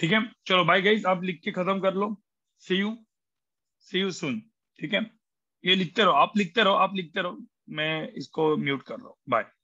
Speaker 1: ठीक है चलो बाय गाइज आप लिख के खत्म कर लो सी यू सी यू सुन ठीक है ये लिखते रहो आप लिखते रहो आप लिखते रहो मैं इसको म्यूट कर रहा हूँ बाय